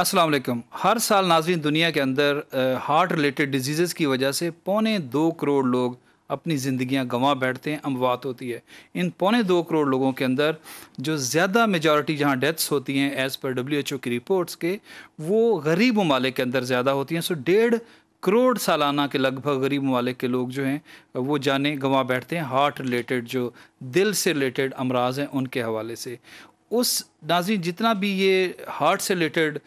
असलम हर साल नाजरीन दुनिया के अंदर हार्ट रिलेटेड डिजीज़ की वजह से पौने दो करोड़ लोग अपनी ज़िंदियाँ गंवा बैठते हैं अमवात होती है इन पौने दो करोड़ लोगों के अंदर जो ज़्यादा मेजॉरिटी जहाँ डेथ्स होती हैं as per W H O की रिपोर्ट्स के वो गरीब ममालिक के अंदर ज़्यादा होती हैं सो डेढ़ करोड़ सालाना के लगभग गरीब ममालिक के लोग जो हैं वो जाने गंवा बैठते हैं हार्ट रिलेटेड जो दिल से रिलेटेड अमराज हैं उनके हवाले से उस नाजी जितना भी ये हार्ट से रिलेटेड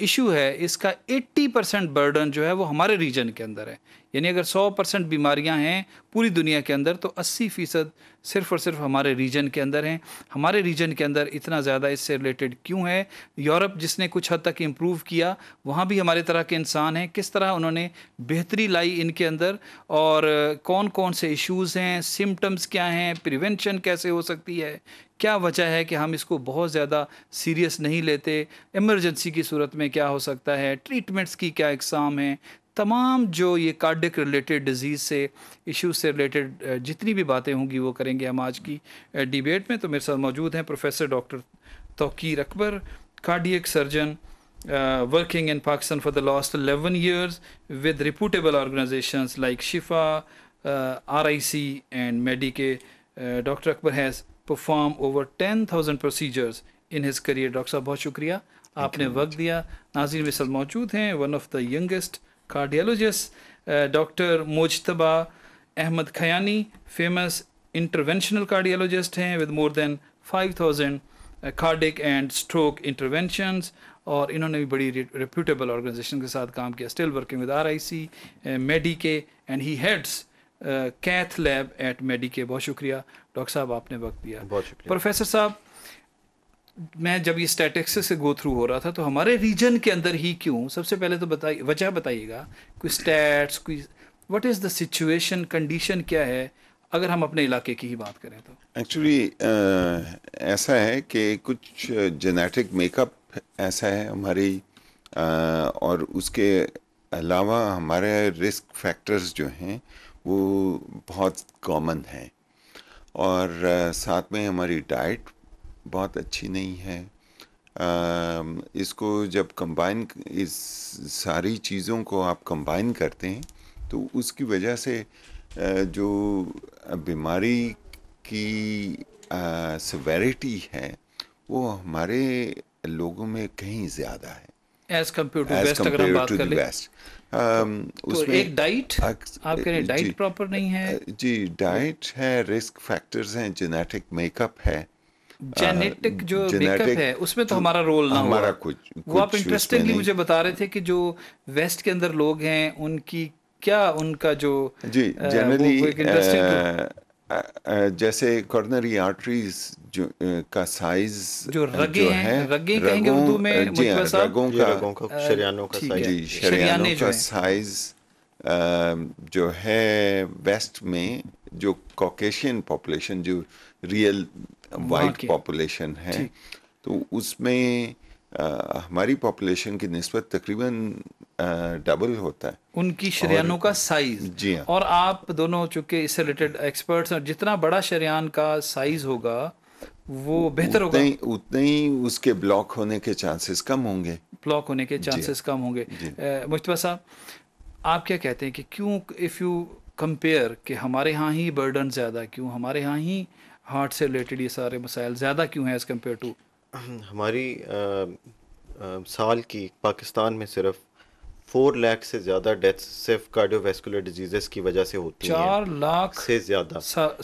इशू uh, है इसका 80 परसेंट बर्डन जो है वो हमारे रीजन के अंदर है यानी अगर 100 परसेंट बीमारियाँ हैं पूरी दुनिया के अंदर तो 80 फ़ीसद सिर्फ और सिर्फ हमारे रीजन के अंदर हैं हमारे रीजन के अंदर इतना ज़्यादा इससे रिलेटेड क्यों है यूरोप जिसने कुछ हद तक इम्प्रूव किया वहाँ भी हमारे तरह के इंसान हैं किस तरह उन्होंने बेहतरी लाई इनके अंदर और कौन कौन से इश्यूज़ हैं सिम्टम्स क्या हैं प्रिवेंशन कैसे हो सकती है क्या वजह है कि हम इसको बहुत ज़्यादा सीरियस नहीं लेते इमरजेंसी की सूरत में क्या हो सकता है ट्रीटमेंट्स की क्या इकसाम हैं तमाम जो ये कार्डिक रिलेटेड डिजीज़ से इशू से रिलेटेड जितनी भी बातें होंगी वो करेंगे हम आज की डिबेट में तो मेरे साथ मौजूद हैं professor doctor Tauqeer Akbar cardiac surgeon working in Pakistan for the last eleven years with reputable organisation like Shifa R I C and Medicare doctor Akbar has perform over ten thousand procedures in his career doctor साहब बहुत शुक्रिया आपने वक्त दिया नाजिर मिसल मौजूद हैं one of the youngest cardiologist doctor Mujtaba Ahmed Khayani famous interventional cardiologist हैं with more than 5000 thousand cardiac and stroke intervention और इन्होंने भी बड़ी रिप्यूटेबल ऑर्गेनाइजेशन के साथ काम किया still working with R I Medicare and he heads cath lab at Medicare बहुत शुक्रिया डॉक्टर साहब आपने वक्त दिया बहुत प्रोफेसर साहब मैं जब ये स्टैटिक्स से गो थ्रू हो रहा था तो हमारे रीजन के अंदर ही क्यों सबसे पहले तो बताइए वजह बताइएगा कोई स्टैट्स कोई what is the situation condition क्या है अगर हम अपने इलाके की ही बात करें तो एक्चुअली uh, ऐसा है कि कुछ जेनेटिक मेकअप ऐसा है हमारी uh, और उसके अलावा हमारे रिस्क फैक्टर्स जो हैं वो बहुत कॉमन हैं और uh, साथ में हमारी डाइट बहुत अच्छी नहीं है इसको जब कंबाइन इस सारी चीज़ों को आप कंबाइन करते हैं तो उसकी वजह से जो बीमारी की सवेरिटी है वो हमारे लोगों में कहीं ज़्यादा है एज कम्पेयर टू वेस्ट अगर हम बात कर वेस्ट तो एक डाइट आप कह रहे डाइट प्रॉपर नहीं है जी डाइट है रिस्क फैक्टर्स हैं जेनेटिक मेकअप है जेनेटिक जो मेकअप है उसमें तो, तो हमारा रोल ना हमारा हुआ। कुछ, कुछ वो आप इंटरेस्टिंगली मुझे बता रहे थे कि जो वेस्ट के अंदर लोग हैं उनकी क्या उनका जो जी जनरली जैसे कॉर्नरी आर्टरीज जो का साइज जो रगे जो हैं रगे कहेंगे उर्दू में जी रगों का रगों का शरियानों का साइज जी शरियानों का साइज जो है वेस्ट में जो कॉकेशियन पॉपुलेशन जो रियल वाइट पॉपुलेशन है तो उसमें आ, हमारी पॉपुलेशन की नस्बत तकरीबन डबल होता है उनकी शरियानों का साइज जी हाँ और आप दोनों चूंकि इससे रिलेटेड एक्सपर्ट्स हैं जितना बड़ा शरियान का साइज होगा वो बेहतर होगा उतने ही उसके ब्लॉक होने के चांसेस कम होंगे ब्लॉक होने के हाँ। चांसेस कम होंगे मुश्तबा साहब आप क्या कहते हैं कि क्यों इफ़ यू कंपेयर कि हमारे यहाँ ही बर्डन ज़्यादा क्यों हमारे यहाँ ही हार्ट से रिलेटेड ये सारे मसाइल ज़्यादा क्यों हैं एज़ कम्पेयर टू हमारी आ, आ, साल की पाकिस्तान में सिर्फ फोर लाख से ज्यादा डेथ सिर्फ कार्डियोवेस्कुलर डिजीजेस की वजह से होती चार हैं चार लाख से ज्यादा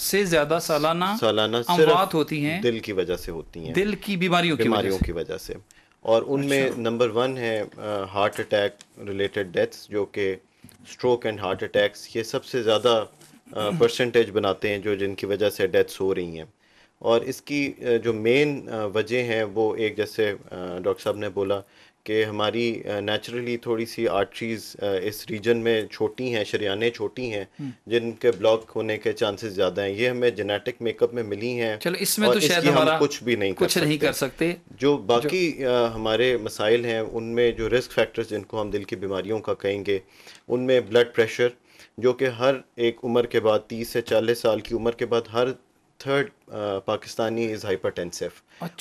से ज्यादा सालाना सालाना सिर्फ होती हैं दिल की वजह से होती हैं दिल की बीमारियों बीमारियों की वजह से और उनमें अच्छा। नंबर वन है हार्ट अटैक रिलेटेड डेथ्स जो कि स्ट्रोक एंड हार्ट अटैक्स ये सबसे ज़्यादा परसेंटेज बनाते हैं जो जिनकी वजह से डेथ्स हो रही हैं और इसकी जो मेन वजह है वो एक जैसे डॉक्टर साहब ने बोला कि हमारी नेचुरली थोड़ी सी आर्टरीज इस रीजन में छोटी हैं शरियाने छोटी हैं हम्म। जिनके ब्लॉक होने के चांसेस ज़्यादा हैं ये हमें जेनेटिक मेकअप में मिली हैं चलो इसमें तो शायद हम कुछ भी नहीं कुछ कर नहीं कर सकते जो बाकी जो... हमारे मसाइल हैं उनमें जो रिस्क फैक्टर्स जिनको हम दिल की बीमारियों का कहेंगे उनमें ब्लड प्रेशर जो कि हर एक उम्र के बाद तीस से चालीस साल की उम्र के बाद हर third uh, Pakistani is hypertensive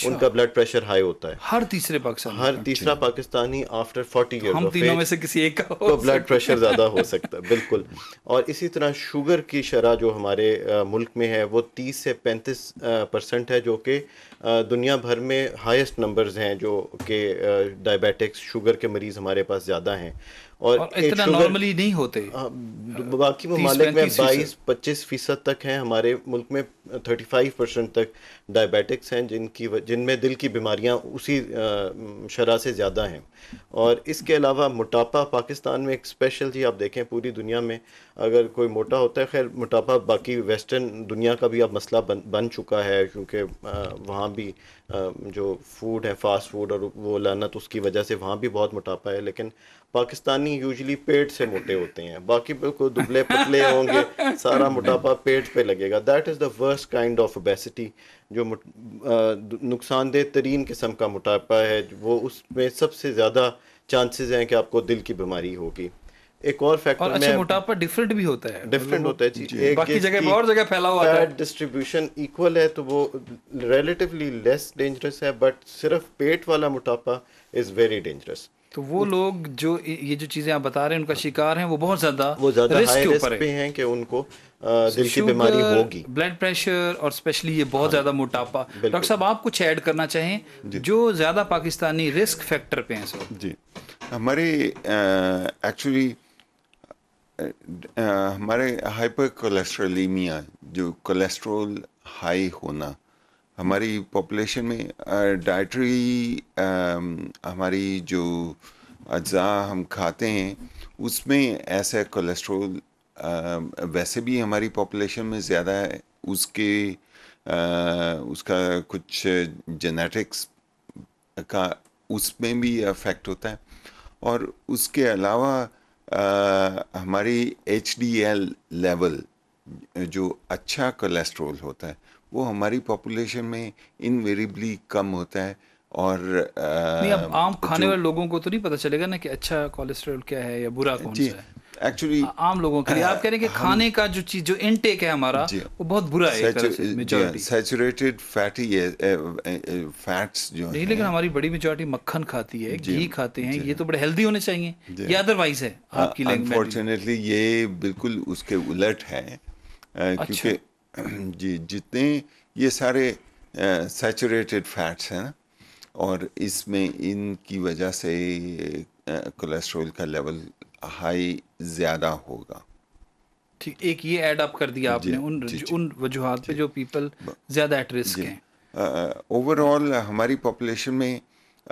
उनका ब्लड प्रेशर हाई होता है हर तीसरे पाकिस्तानी हर तीसरा पाकिस्तानी आफ्टर फोर्टी ईयर तीनों में से किसी एक का तो ब्लड प्रेशर ज़्यादा हो सकता है बिल्कुल और इसी तरह शुगर की शरह जो हमारे uh, मुल्क में है वो तीस से पैंतीस परसेंट uh, है जो कि दुनिया भर में हाइस्ट नंबर्स हैं जो कि डायबिटिक्स शुगर के मरीज़ हमारे पास ज़्यादा हैं और, और इतना नॉर्मली नहीं होते हाँ, बाकी ममालिक में 22 25 फीसद तक हैं हमारे मुल्क में 35 परसेंट तक डायबिटिक्स हैं जिनकी जिनमें दिल की बीमारियां उसी शरह से ज़्यादा हैं और इसके अलावा मोटापा पाकिस्तान में एक स्पेशल जी आप देखें पूरी दुनिया में अगर कोई मोटा होता है खैर मोटापा बाकी वेस्टर्न दुनिया का भी अब मसला बन बन चुका है क्योंकि वहाँ भी जो फूड है फास्ट फूड और वो लानत उसकी वजह से वहाँ भी बहुत मोटापा है लेकिन पाकिस्तानी यूजली पेट से मोटे होते हैं बाकी बिल्कुल दुबले पतले होंगे सारा मोटापा पेट पे लगेगा that is the worst kind of obesity जो नुकसानदेह तरीन किस्म का मोटापा है वो उसमें सबसे ज़्यादा चांसेस हैं कि आपको दिल की बीमारी होगी एक और फैक्टर और अच्छा मोटापा डिफरेंट भी होता है डिफरेंट होता है जी, एक बाकी जगह और जगह फैला हुआ है डिस्ट्रीब्यूशन इक्वल है तो वो रिलेटिवली लेस डेंजरस है बट सिर्फ पेट वाला मोटापा इज वेरी डेंजरस तो वो लोग जो ये जो चीजें आप बता रहे हैं उनका हाँ। शिकार हैं वो बहुत ज्यादा वो ज्यादा रिस्क के ऊपर है। हैं कि उनको दिल की बीमारी होगी ब्लड प्रेशर और स्पेशली ये बहुत हाँ। ज्यादा मोटापा डॉक्टर साहब आप कुछ ऐड करना चाहें जो ज्यादा पाकिस्तानी रिस्क फैक्टर पे हैं सर जी हमारे एक्चुअली uh, हमारे हाइपर कोलेस्ट्रोलीमिया जो कोलेस्ट्रोल हाई होना हमारी पॉपुलेशन में डाइटरी हमारी जो अज्जा हम खाते हैं उसमें ऐसा कोलेस्ट्रोल वैसे भी हमारी पॉपुलेशन में ज़्यादा है उसके आ, उसका कुछ जेनेटिक्स का उसमें भी अफेक्ट होता है और उसके अलावा हमारी एच लेवल जो अच्छा कोलेस्ट्रोल होता है वो हमारी पॉपुलेशन में इनवेरिबली कम होता है और आ, नहीं आम खाने वाले लोगों को तो नहीं पता चलेगा ना कि अच्छा कोलेस्ट्रॉल क्या है या बुरा कौन सा है एक्चुअली आम लोगों के लिए आप कह रहे हैं कि खाने का जो चीज जो इनटेक है हमारा वो बहुत बुरा है सैचुरेटेड फैटी फैट्स जो नहीं लेकिन हमारी बड़ी मेजोरिटी मक्खन खाती है घी खाते हैं ये तो बड़े हेल्दी होने चाहिए ये अदरवाइज है हाँ, आपकी अनफॉर्चुनेटली ये बिल्कुल उसके उलट है अच्छा। क्योंकि जी जितने ये सारे सैचुरेटेड फैट्स हैं और इसमें इनकी वजह से कोलेस्ट्रॉल का लेवल हाई ज़्यादा होगा ठीक एक ये ऐड अप कर दिया आपने उन जी, उन वजूहत पे जो पीपल ज़्यादा एट रिस्क हैं ओवरऑल हमारी पॉपुलेशन में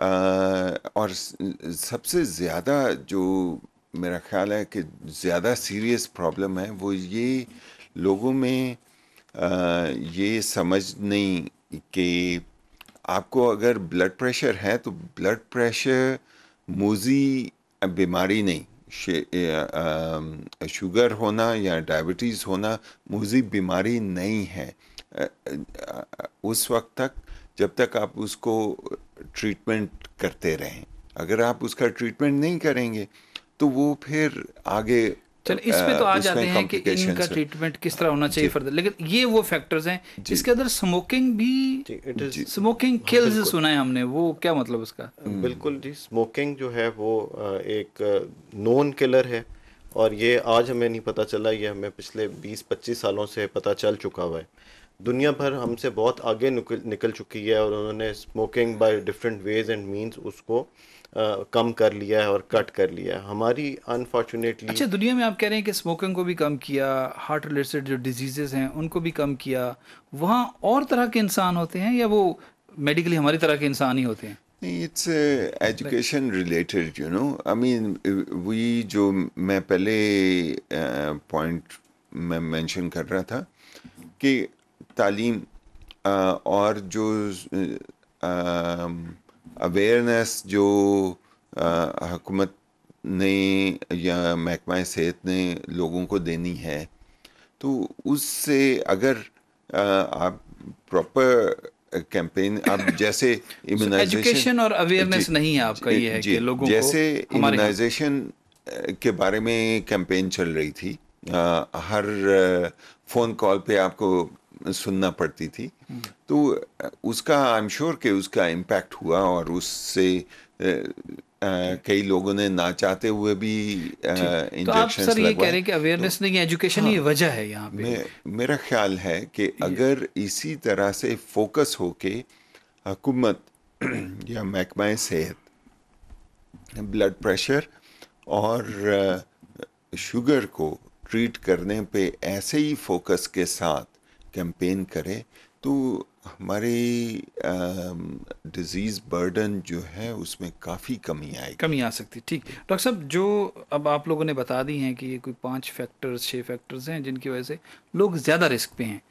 आ, और सबसे ज़्यादा जो मेरा ख्याल है कि ज़्यादा सीरियस प्रॉब्लम है वो ये लोगों में आ, ये समझ नहीं कि आपको अगर ब्लड प्रेशर है तो ब्लड प्रेशर मोजी बीमारी नहीं शुगर होना या डायबिटीज़ होना मुजीब बीमारी नहीं है उस वक्त तक जब तक आप उसको ट्रीटमेंट करते रहें अगर आप उसका ट्रीटमेंट नहीं करेंगे तो वो फिर आगे चलो मतलब, पे तो आ जाते हैं कि इनका ट्रीटमेंट किस तरह होना चाहिए फर्दर लेकिन ये वो फैक्टर्स हैं इसके अंदर स्मोकिंग भी इट इज स्मोकिंग किल्स सुना है हमने वो क्या मतलब उसका हम्म। बिल्कुल जी स्मोकिंग जो है वो एक नॉन किलर है और ये आज हमें नहीं पता चला ये हमें पिछले 20-25 सालों से पता चल चुका हुआ है दुनिया भर हमसे बहुत आगे निकल चुकी है और उन्होंने smoking by different ways and means उसको कम कर लिया है और कट कर लिया है हमारी अनफॉर्चुनेटली अच्छा दुनिया में आप कह रहे हैं कि स्मोकिंग को भी कम किया हार्ट रिलेटेड जो डिजीजेज हैं उनको भी कम किया वहाँ और तरह के इंसान होते हैं या वो मेडिकली हमारी तरह के इंसान ही होते हैं नहीं it's education related you know I mean वही जो मैं पहले पॉइंट uh, मैं मेंशन कर रहा था कि तालीम uh, और जो uh, uh, अवेयरनेस जो हुकूमत ने या महकमा सेहत ने लोगों को देनी है तो उससे अगर आ, आप प्रॉपर कैंपेन आप जैसे एजुकेशन और अवेयरनेस नहीं है आपका ये है कि लोगों जैसे इम्यूनाइजेशन के बारे में कैंपेन चल रही थी आ, हर फ़ोन कॉल पे आपको सुनना पड़ती थी हम्म। तो उसका आई एम श्योर कि उसका इम्पैक्ट हुआ और उससे कई लोगों ने ना चाहते हुए भी इंजेक्शन तो ये कह रहे हैं कि अवेयरनेस तो, नहीं एजुकेशन हाँ, ही वजह है यहाँ पे मे, मेरा ख्याल है कि अगर इसी तरह से फोकस हो के हुकूमत या महकमा सेहत ब्लड प्रेशर और शुगर को ट्रीट करने पे ऐसे ही फोकस के साथ कैंपेन करे तो हमारी डिजीज़ बर्डन जो है उसमें काफ़ी कमी आएगी कमी आ सकती ठीक डॉक्टर साहब जो अब आप लोगों ने बता दी हैं कि ये कोई पांच फैक्टर्स छः फैक्टर्स हैं जिनकी वजह से लोग ज़्यादा रिस्क पे हैं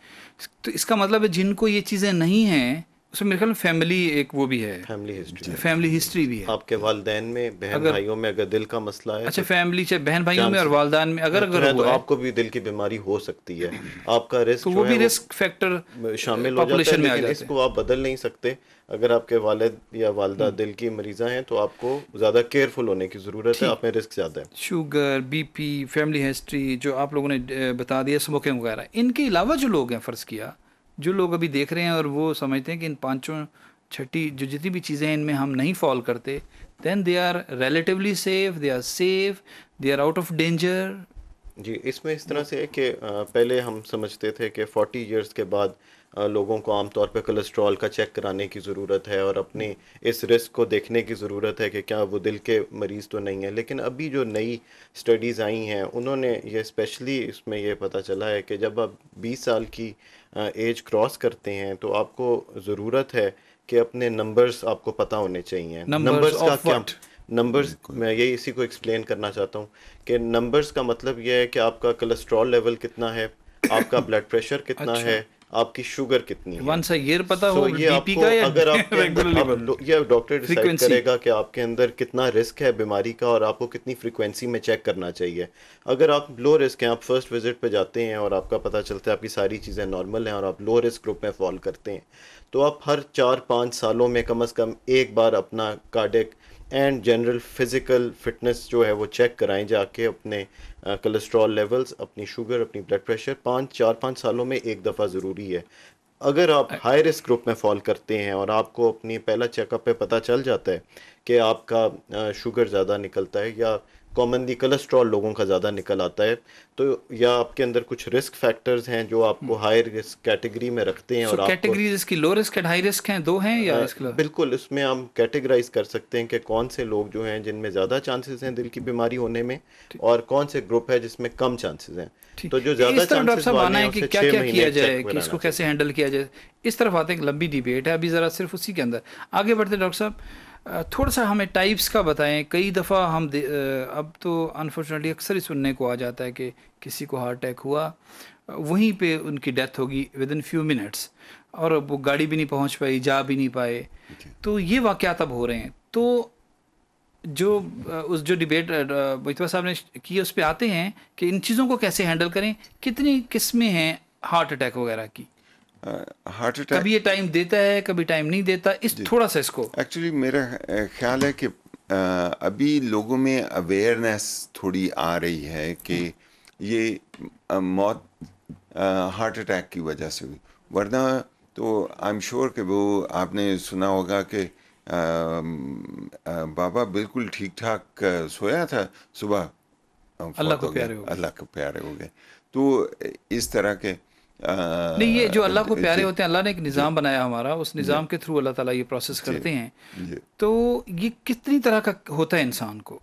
तो इसका मतलब है जिनको ये चीज़ें नहीं हैं सर मेरे ख्याल फैमिली एक वो भी है फैमिली हिस्ट्री फैमिली हिस्ट्री भी है आपके वालदेन में बहन अगर, भाइयों में अगर दिल का मसला है अच्छा तो फैमिली चाहे अच्छा, बहन भाइयों में और वालदान में अगर अगर तो आपको भी दिल की बीमारी हो सकती है आपका रिस्क तो वो भी रिस्क फैक्टर शामिल हो जाता है लेकिन इसको आप बदल नहीं सकते अगर आपके वालद या वालदा हम्म। दिल की मरीज़ा हैं तो आपको ज़्यादा केयरफुल होने की ज़रूरत है आप में रिस्क ज़्यादा है शुगर बीपी फैमिली हिस्ट्री जो आप लोगों ने बता दिया स्मोकिंग वगैरह इनके अलावा जो लोग हैं फ़र्ज़ किया जो लोग अभी देख रहे हैं और वो समझते हैं कि इन पांचों छठी जो जितनी भी चीज़ें हैं इनमें हम नहीं फॉल करते then they are relatively safe they are safe they are out of danger जी इसमें इस तरह से है कि पहले हम समझते थे कि 40 इयर्स के बाद लोगों को आमतौर पर कोलेस्ट्रॉल का चेक कराने की ज़रूरत है और अपने इस रिस्क को देखने की ज़रूरत है कि क्या वो दिल के मरीज़ तो नहीं है लेकिन अभी जो नई स्टडीज़ आई हैं उन्होंने ये स्पेशली इसमें ये पता चला है कि जब आप 20 साल की एज क्रॉस करते हैं तो आपको ज़रूरत है कि अपने नंबर्स आपको पता होने चाहिए नंबर्स, नंबर्स का क्या नंबर्स मैं यही इसी को एक्सप्लेन करना चाहता हूँ कि नंबर्स का मतलब यह है कि आपका कोलेस्ट्रॉल लेवल कितना है आपका ब्लड प्रेशर कितना अच्छा। है आपकी शुगर कितनी है ये पता so हो ये आपको का या अगर आप ये डॉक्टर डिसाइड करेगा कि आपके अंदर कितना रिस्क है बीमारी का और आपको कितनी फ्रीक्वेंसी में चेक करना चाहिए अगर आप लो रिस्क हैं आप फर्स्ट विजिट पे जाते हैं और आपका पता चलता है आपकी सारी चीज़ें नॉर्मल हैं और आप लो रिस्क ग्रुप में फॉल करते हैं तो आप हर चार पाँच सालों में कम अज़ कम एक बार अपना cardiac and general physical fitness जो है वो चेक कराएं जाके अपने कोलेस्ट्रॉल लेवल्स अपनी शुगर अपनी ब्लड प्रेशर पाँच चार पाँच सालों में एक दफ़ा ज़रूरी है अगर आप हाई रिस्क ग्रुप में फॉल करते हैं और आपको अपनी पहला चेकअप पे पता चल जाता है कि आपका शुगर ज़्यादा निकलता है या कॉमनली कोलेस्ट्रॉल लोगों का ज़्यादा निकल आता है तो या आपके अंदर कुछ रिस्क फैक्टर्स हैं जो आपको हाई रिस्क कैटेगरी में रखते हैं so, और कैटेगरी इसकी low risk and high risk हैं दो हैं या इसके लो? बिल्कुल इसमें हम कैटेगराइज कर सकते हैं कि कौन से लोग जो हैं जिनमें ज़्यादा चांसेस हैं दिल की बीमारी होने में और कौन से ग्रुप है जिसमें कम चांसेस हैं तो जो ज़्यादा चांसेस आना है कि क्या क्या किया जाए कि इसको कैसे हैंडल किया जाए इस तरफ आते हैं लंबी डिबेट है अभी ज़रा सिर्फ उसी के अंदर आगे बढ़ते डॉक्टर साहब थोड़ा सा हमें टाइप्स का बताएं कई दफ़ा हम अब तो अनफॉर्चुनेटली अक्सर ही सुनने को आ जाता है कि किसी को हार्ट अटैक हुआ वहीं पे उनकी डेथ होगी विद इन फ्यू मिनट्स और वो गाड़ी भी नहीं पहुंच पाई जा भी नहीं पाए तो ये वाक़ात अब हो रहे हैं तो जो उस जो डिबेट मुतबा साहब ने किया उस पर आते हैं कि इन चीज़ों को कैसे हैंडल करें कितनी किस्में हैं हार्ट अटैक वगैरह की हार्ट अटैक कभी ये टाइम देता है कभी टाइम नहीं देता इस थोड़ा सा इसको एक्चुअली मेरा ख्याल है कि अभी लोगों में अवेयरनेस थोड़ी आ रही है कि हम्म। ये मौत हार्ट अटैक की वजह से हुई वरना तो आई एम श्योर कि वो आपने सुना होगा कि बाबा बिल्कुल ठीक ठाक सोया था सुबह अल्लाह को प्यारे हो गए तो इस तरह के आ, नहीं ये जो अल्लाह को प्यारे होते हैं अल्लाह ने एक निज़ाम बनाया हमारा उस निज़ाम के थ्रू अल्लाह ताला ये प्रोसेस करते हैं तो ये कितनी तरह का होता है इंसान को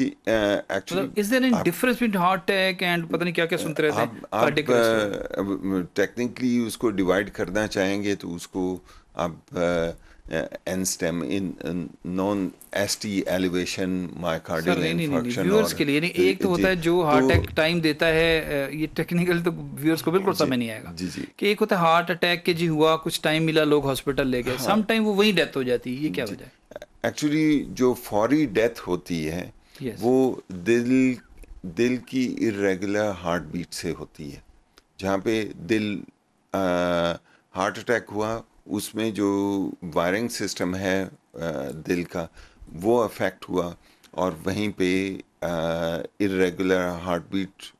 जी actually is there any difference between heart attack and पता नहीं क्या क्या सुनते रहते हैं कार्डियक टेक्निकली उसको डिवाइड करना चाहेंगे तो उसको आप NSTEMI in non ST elevation myocardial infarction viewers के लिए नहीं एक तो होता है जो हार्ट अटैक टाइम देता है uh, ये टेक्निकल तो व्यूअर्स को बिल्कुल समझ नहीं आएगा जी जी कि एक होता है हार्ट अटैक के जी हुआ कुछ टाइम मिला लोग हॉस्पिटल ले गए सम हाँ। टाइम वो वही डेथ हो जाती है ये क्या वजह है एक्चुअली जो फौरी डेथ होती है वो दिल दिल की इरेगुलर हार्ट बीट से होती है जहाँ पे दिल हार्ट uh, अटैक हुआ उसमें जो वायरिंग सिस्टम है दिल का वो अफेक्ट हुआ और वहीं पे इरेगुलर हार्ट बीट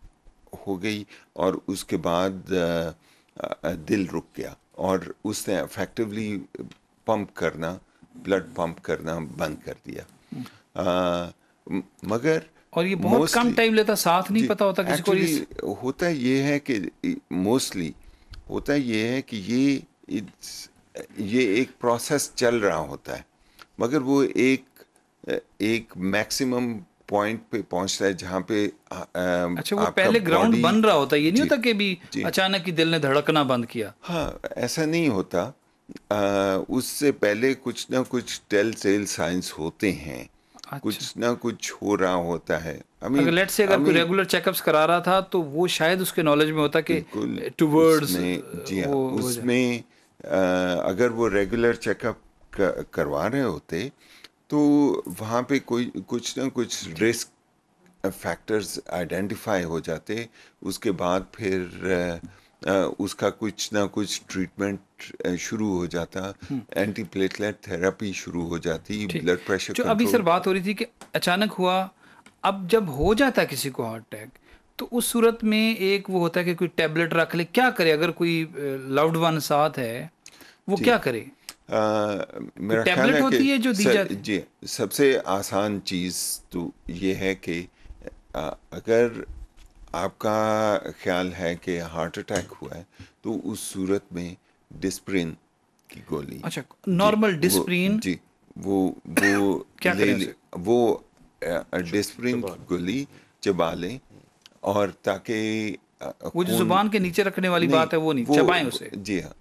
हो गई और उसके बाद दिल रुक गया और उसने अफेक्टिवली पंप करना ब्लड पंप करना बंद कर दिया आ, मगर और ये बहुत कम टाइम लेता साथ नहीं पता होता किसी को इस... होता ये है कि मोस्टली होता ये है कि ये इट्स ये एक प्रोसेस चल रहा होता है मगर वो एक एक मैक्सिमम पॉइंट पे पहुंचता है जहाँ पे आ, अच्छा वो पहले ग्राउंड बन रहा होता है ये नहीं होता कि भी अचानक ही दिल ने धड़कना बंद किया हाँ ऐसा नहीं होता आ, उससे पहले कुछ ना कुछ टेल सेल साइंस होते हैं अच्छा। कुछ ना कुछ हो रहा होता है अमीन, अगर लेट से अगर कोई रेगुलर चेकअप्स करा रहा था तो वो शायद उसके नॉलेज में होता कि टुवर्ड्स जी हाँ उसमें अगर वो रेगुलर चेकअप करवा रहे होते तो वहाँ पे कोई कुछ ना कुछ रिस्क फैक्टर्स आइडेंटिफाई हो जाते उसके बाद फिर उसका कुछ ना कुछ ट्रीटमेंट शुरू हो जाता एंटी प्लेटलेट थेरेपी शुरू हो जाती ब्लड प्रेशर जो अभी सर बात हो रही थी कि अचानक हुआ अब जब हो जाता किसी को हार्ट अटैक तो उस सूरत में एक वो होता है कि कोई टैबलेट रख ले क्या करे अगर कोई लव्ड वन साथ है वो क्या करे आ, ख्याल होती है जो दी जाती जी सबसे आसान चीज़ तो ये है कि अगर आपका ख्याल है कि हार्ट अटैक हुआ है तो उस सूरत में डिस्प्रिन की गोली अच्छा नॉर्मल डिस्प्रिन जी वो वो क्या ले, ले वो डिस्प्रिन अच्छा, की गोली चबा लें और ताकि वो जो जुबान के नीचे रखने वाली बात है वो नहीं वो, चबाएं उसे जी हाँ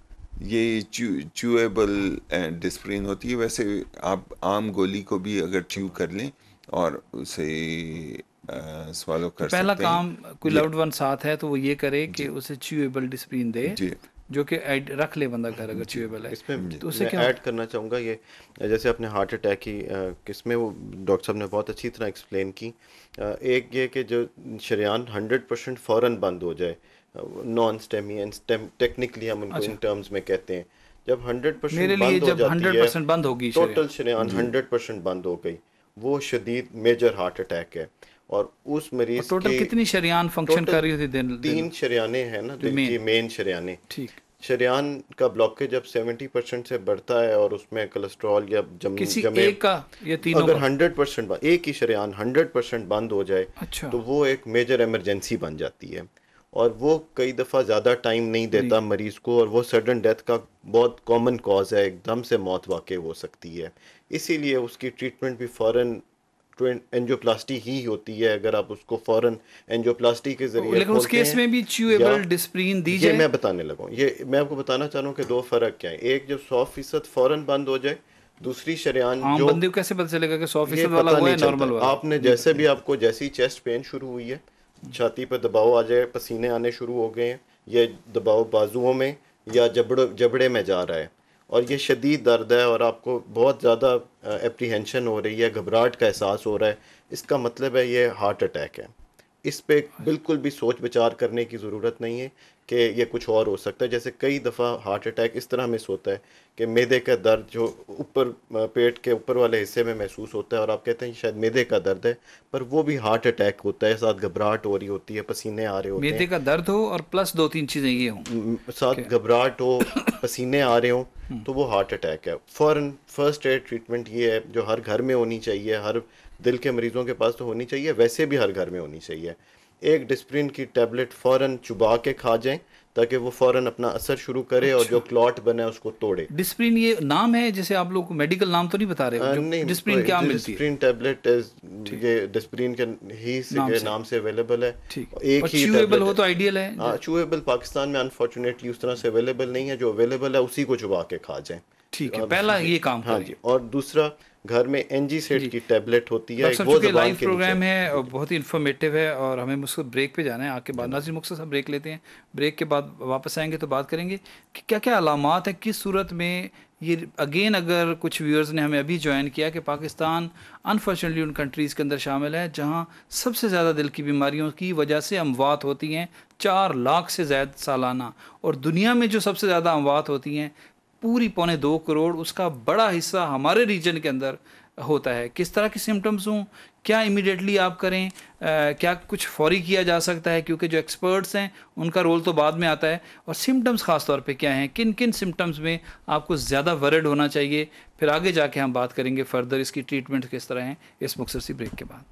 ये चूएबल डिस्प्रिन होती है वैसे आप आम गोली को भी अगर च्यू कर लें और उसे आ, कर तो पहला सकते काम कोई लव्ड वन साथ है तो वो ये करे कि उसे च्यूएबल डिस्प्रिन दे जो कि ऐड रख ले बंदा घर अगर अचीवेबल है इसमें तो उसे क्या ऐड करना चाहूँगा ये जैसे अपने हार्ट अटैक की किस्में वो डॉक्टर साहब ने बहुत अच्छी तरह एक्सप्लेन की एक ये कि जो शरियान हंड्रेड परसेंट फ़ौरन बंद हो जाए non STEMI and STEMI technically हम उनको अच्छा। इन टर्म्स में कहते हैं जब हंड्रेड परसेंट बंद हो गई टोटल शरियान हंड्रेड परसेंट बंद हो गई वो शदीद मेजर हार्ट अटैक है और उस मरीज टोटल कितनी शरियान फंक्शन कर रही थी दिन तीन शरियाने हैं ना दिल की मेन शरियाने ठीक शरियान का ब्लॉकेज जब 70 परसेंट से बढ़ता है और उसमें कोलेस्ट्रॉल या जम, किसी जमे एक का या तीनों अगर 100 परसेंट एक ही शरियान 100 परसेंट बंद हो जाए अच्छा। तो वो एक मेजर इमरजेंसी बन जाती है और वो कई दफ़ा ज़्यादा टाइम नहीं देता मरीज़ को और वो सडन डेथ का बहुत कॉमन कॉज है एकदम से मौत वाक़ हो सकती है इसीलिए उसकी ट्रीटमेंट भी फ़ौरन तो एंजियोप्लास्टी ही होती है अगर आप उसको फौरन एंजियोप्लास्टी के जरिए लेकिन उस केस में भी च्यूएबल डिस्प्रीन दी जाए मैं बताने लगा ये मैं आपको बताना चाह रहा हूँ कि दो फर्क क्या है एक जब सौ फीसद फौरन बंद हो जाए दूसरी शरियान जो बंदे कैसे पता चलेगा कि सौ फीसद वाला हुआ है नॉर्मल वाला आपने जैसे भी आपको जैसी चेस्ट पेन शुरू हुई है छाती पर दबाव आ जाए पसीने आने शुरू हो गए हैं ये दबाव बाजुओं में या जबड़ जबड़े में जा रहा है और ये शदीद दर्द है और आपको बहुत ज़्यादा एप्रीहेंशन हो रही है घबराहट का एहसास हो रहा है इसका मतलब है ये हार्ट अटैक है इस पर बिल्कुल भी सोच विचार करने की ज़रूरत नहीं है कि ये कुछ और हो सकता है जैसे कई दफ़ा हार्ट अटैक इस तरह मिस होता है कि मेदे का दर्द जो ऊपर पेट के ऊपर वाले हिस्से में महसूस होता है और आप कहते हैं शायद मेदे का दर्द है पर वो भी हार्ट अटैक होता है साथ घबराहट हो रही होती है पसीने आ रहे होते हैं का दर्द हो और प्लस दो तीन चीज़ें ये हों साथ घबराहट हो पसीने आ रहे हों हम्म। तो वो हार्ट अटैक है फ़ौरन फर्स्ट एड ट्रीटमेंट ये है जो हर घर में होनी चाहिए हर दिल के मरीज़ों के पास तो होनी चाहिए वैसे भी हर घर में होनी चाहिए एक डिस्प्रिन की टैबलेट फ़ौरन चुबा के खा जाएं ताकि वो फ़ौरन अपना असर शुरू करे अच्छा। और जो अच्छा। क्लॉट बने उसको तोड़े डिस्प्रिन ये नाम है जैसे आप लोग मेडिकल नाम तो नहीं बता रहे नहीं डिस्प्रिन तो क्या मिलती डिस्प्रिन टैबलेट ये डिस्प्रिन के ही से नाम, के से। नाम से अवेलेबल है एक ही चूएबल हो तो आइडियल है चूएबल हाँ, पाकिस्तान में अनफॉर्चुनेटली उस तरह से अवेलेबल नहीं है जो अवेलेबल है उसी को चुबा के खा जाए ठीक है पहला ये काम हाँ जी और दूसरा घर में एन जी सेट की टैबलेट होती है वो लाइव प्रोग्राम है बहुत ही इन्फॉर्मेटिव है और हमें मुझको ब्रेक पे जाना है आके बाद नाजिर मुख्य साहब ब्रेक लेते हैं ब्रेक के बाद वापस आएंगे तो बात करेंगे कि क्या क्या अलामत है किस सूरत में ये अगेन अगर कुछ व्यूअर्स ने हमें अभी ज्वाइन किया कि पाकिस्तान अनफॉर्चुनेटली उन कंट्रीज़ के अंदर शामिल है जहाँ सबसे ज़्यादा दिल की बीमारियों की वजह से अमवात होती हैं चार लाख से ज़्यादा सालाना और दुनिया में जो सबसे ज़्यादा अमवात होती हैं पूरी पौने दो करोड़ उसका बड़ा हिस्सा हमारे रीजन के अंदर होता है किस तरह के सिम्टम्स हों क्या इमिडिएटली आप करें आ, क्या कुछ फौरी किया जा सकता है क्योंकि जो एक्सपर्ट्स हैं उनका रोल तो बाद में आता है और सिम्टम्स ख़ास तौर पे क्या हैं किन किन सिम्टम्स में आपको ज़्यादा वर्ड होना चाहिए फिर आगे जाके हम बात करेंगे फर्दर इसकी ट्रीटमेंट किस तरह हैं इस मुख्तर सी ब्रेक के बाद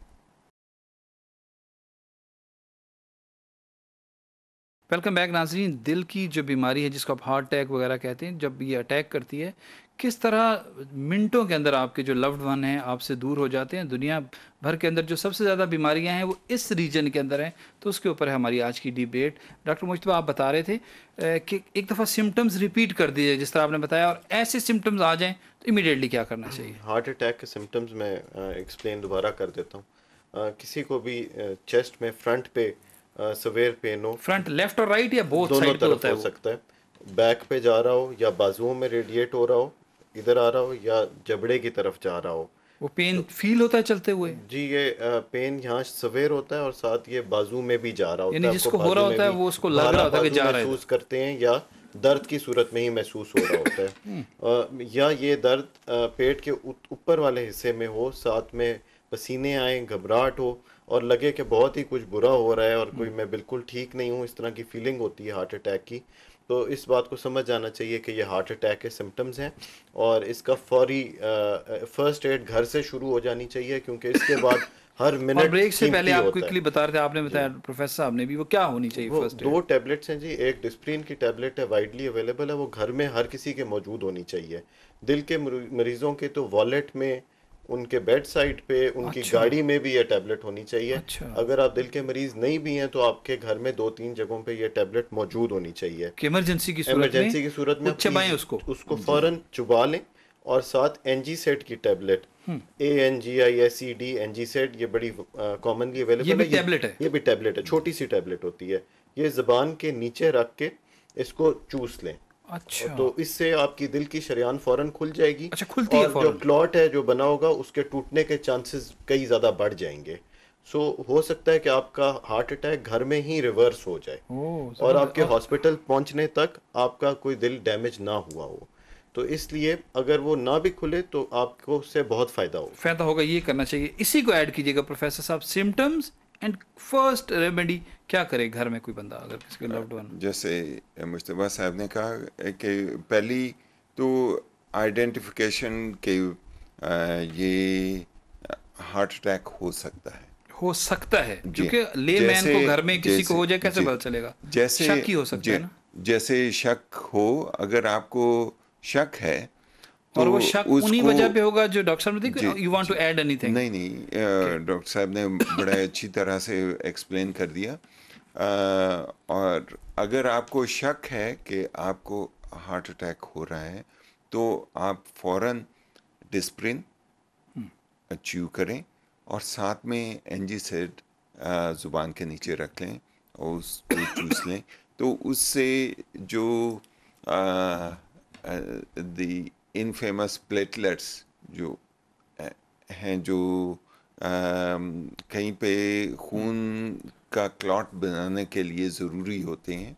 वेलकम बैक नाजरीन दिल की जो बीमारी है जिसको आप हार्ट अटैक वगैरह कहते हैं जब ये अटैक करती है किस तरह मिनटों के अंदर आपके जो लव्ड वन हैं आपसे दूर हो जाते हैं दुनिया भर के अंदर जो सबसे ज़्यादा बीमारियां हैं वो इस रीजन के अंदर हैं तो उसके ऊपर है हमारी आज की डिबेट डॉक्टर मुश्तबा आप बता रहे थे कि एक दफ़ा सिम्टम्स रिपीट कर दिए जिस तरह आपने बताया और ऐसे सिम्टम्स आ जाएँ तो इमीडिएटली क्या करना चाहिए हार्ट अटैक के सिम्टम्स मैं एक्सप्लेन दोबारा कर देता हूँ किसी को भी चेस्ट में फ्रंट पे सवेर पेन हो फ्रंट लेफ्ट और राइट या बोथ दोनों तरफ हो सकता है बैक पे जा रहा हो या बाजुओं में रेडिएट हो रहा हो इधर आ रहा हो या जबड़े की तरफ जा रहा हो वो पेन तो, फील होता है चलते हुए जी ये पेन यहाँ सवेर होता है और साथ ये बाजू में भी जा रहा होता है जिसको हो रहा होता है वो उसको लग रहा होता है कि जा रहा है महसूस करते हैं या दर्द की सूरत में ही महसूस हो रहा होता है हम्म। या ये दर्द पेट के ऊपर वाले हिस्से में हो साथ में पसीने आए घबराहट हो और लगे कि बहुत ही कुछ बुरा हो रहा है और कोई मैं बिल्कुल ठीक नहीं हूँ इस तरह की फीलिंग होती है हार्ट अटैक की तो इस बात को समझ जाना चाहिए कि ये हार्ट अटैक के सिम्टम्स हैं और इसका फौरी फर्स्ट एड घर से शुरू हो जानी चाहिए क्योंकि इसके बाद हर मिनट ब्रेक से पहले आप क्विकली बता रहे थे आपने बताया प्रोफेसर साहब ने भी वो क्या होनी चाहिए फर्स्ट दो टैबलेट्स हैं जी एक डिस्प्रीन की टैबलेट है वाइडली अवेलेबल है वो घर में हर किसी के मौजूद होनी चाहिए दिल के मरीजों के तो वॉलेट में उनके बेड साइड पे उनकी अच्छा। गाड़ी में भी ये टैबलेट होनी चाहिए अच्छा। अगर आप दिल के मरीज नहीं भी हैं तो आपके घर में दो तीन जगहों पे ये टैबलेट मौजूद होनी चाहिए इमरजेंसी की सूरत इमरजेंसी की सूरत में चबाएं उसको उसको फौरन चुबा लें और साथ एन जी सेट की tablet A N G I S C D Angised ये बड़ी कॉमनली अवेलेबल है टैबलेट है ये भी टैबलेट है छोटी सी टैबलेट होती है ये जबान के नीचे रख के इसको चूस लें अच्छा तो इससे आपकी दिल की शरियान फौरन खुल जाएगी अच्छा खुलती और है जो क्लॉट है जो बना होगा उसके टूटने के चांसेस कई ज़्यादा बढ़ जाएंगे सो हो सकता है कि आपका हार्ट अटैक घर में ही रिवर्स हो जाए और आपके हॉस्पिटल पहुंचने तक आपका कोई दिल डैमेज ना हुआ हो तो इसलिए अगर वो ना भी खुले तो आपको उससे बहुत फ़ायदा हो फायदा होगा ये करना चाहिए इसी को ऐड कीजिएगा प्रोफेसर साहब सिम्टम्स एंड फर्स्ट रेमेडी क्या करे घर में कोई बंदा अगर किसी लव्ड वन जैसे मुश्तबा साहब ने कहा कि पहली तो आइडेंटिफिकेशन के ये हार्ट अटैक हो सकता है हो सकता है क्योंकि ले मैन को घर में किसी को हो जाए कैसे पता चलेगा जैसे शक ही हो सकता है ना जैसे शक हो अगर आपको शक है तो और वो शक उन्हीं वजह पे होगा जो डॉक्टर साहब ने देखो you want to add anything नहीं नहीं डॉक्टर साहब ने बड़े अच्छी तरह से एक्सप्लेन कर दिया आ, और अगर आपको शक है कि आपको हार्ट अटैक हो रहा है तो आप फौरन डिस्प्रिन हम्म। अचीव करें और साथ में एनजी सेड ज़ुबान के नीचे रख लें और उसको चूस लें तो उससे जो दी इनफेमस प्लेटलेट्स जो eh, हैं जो ehm, कहीं पे खून का क्लॉट बनाने के लिए ज़रूरी होते हैं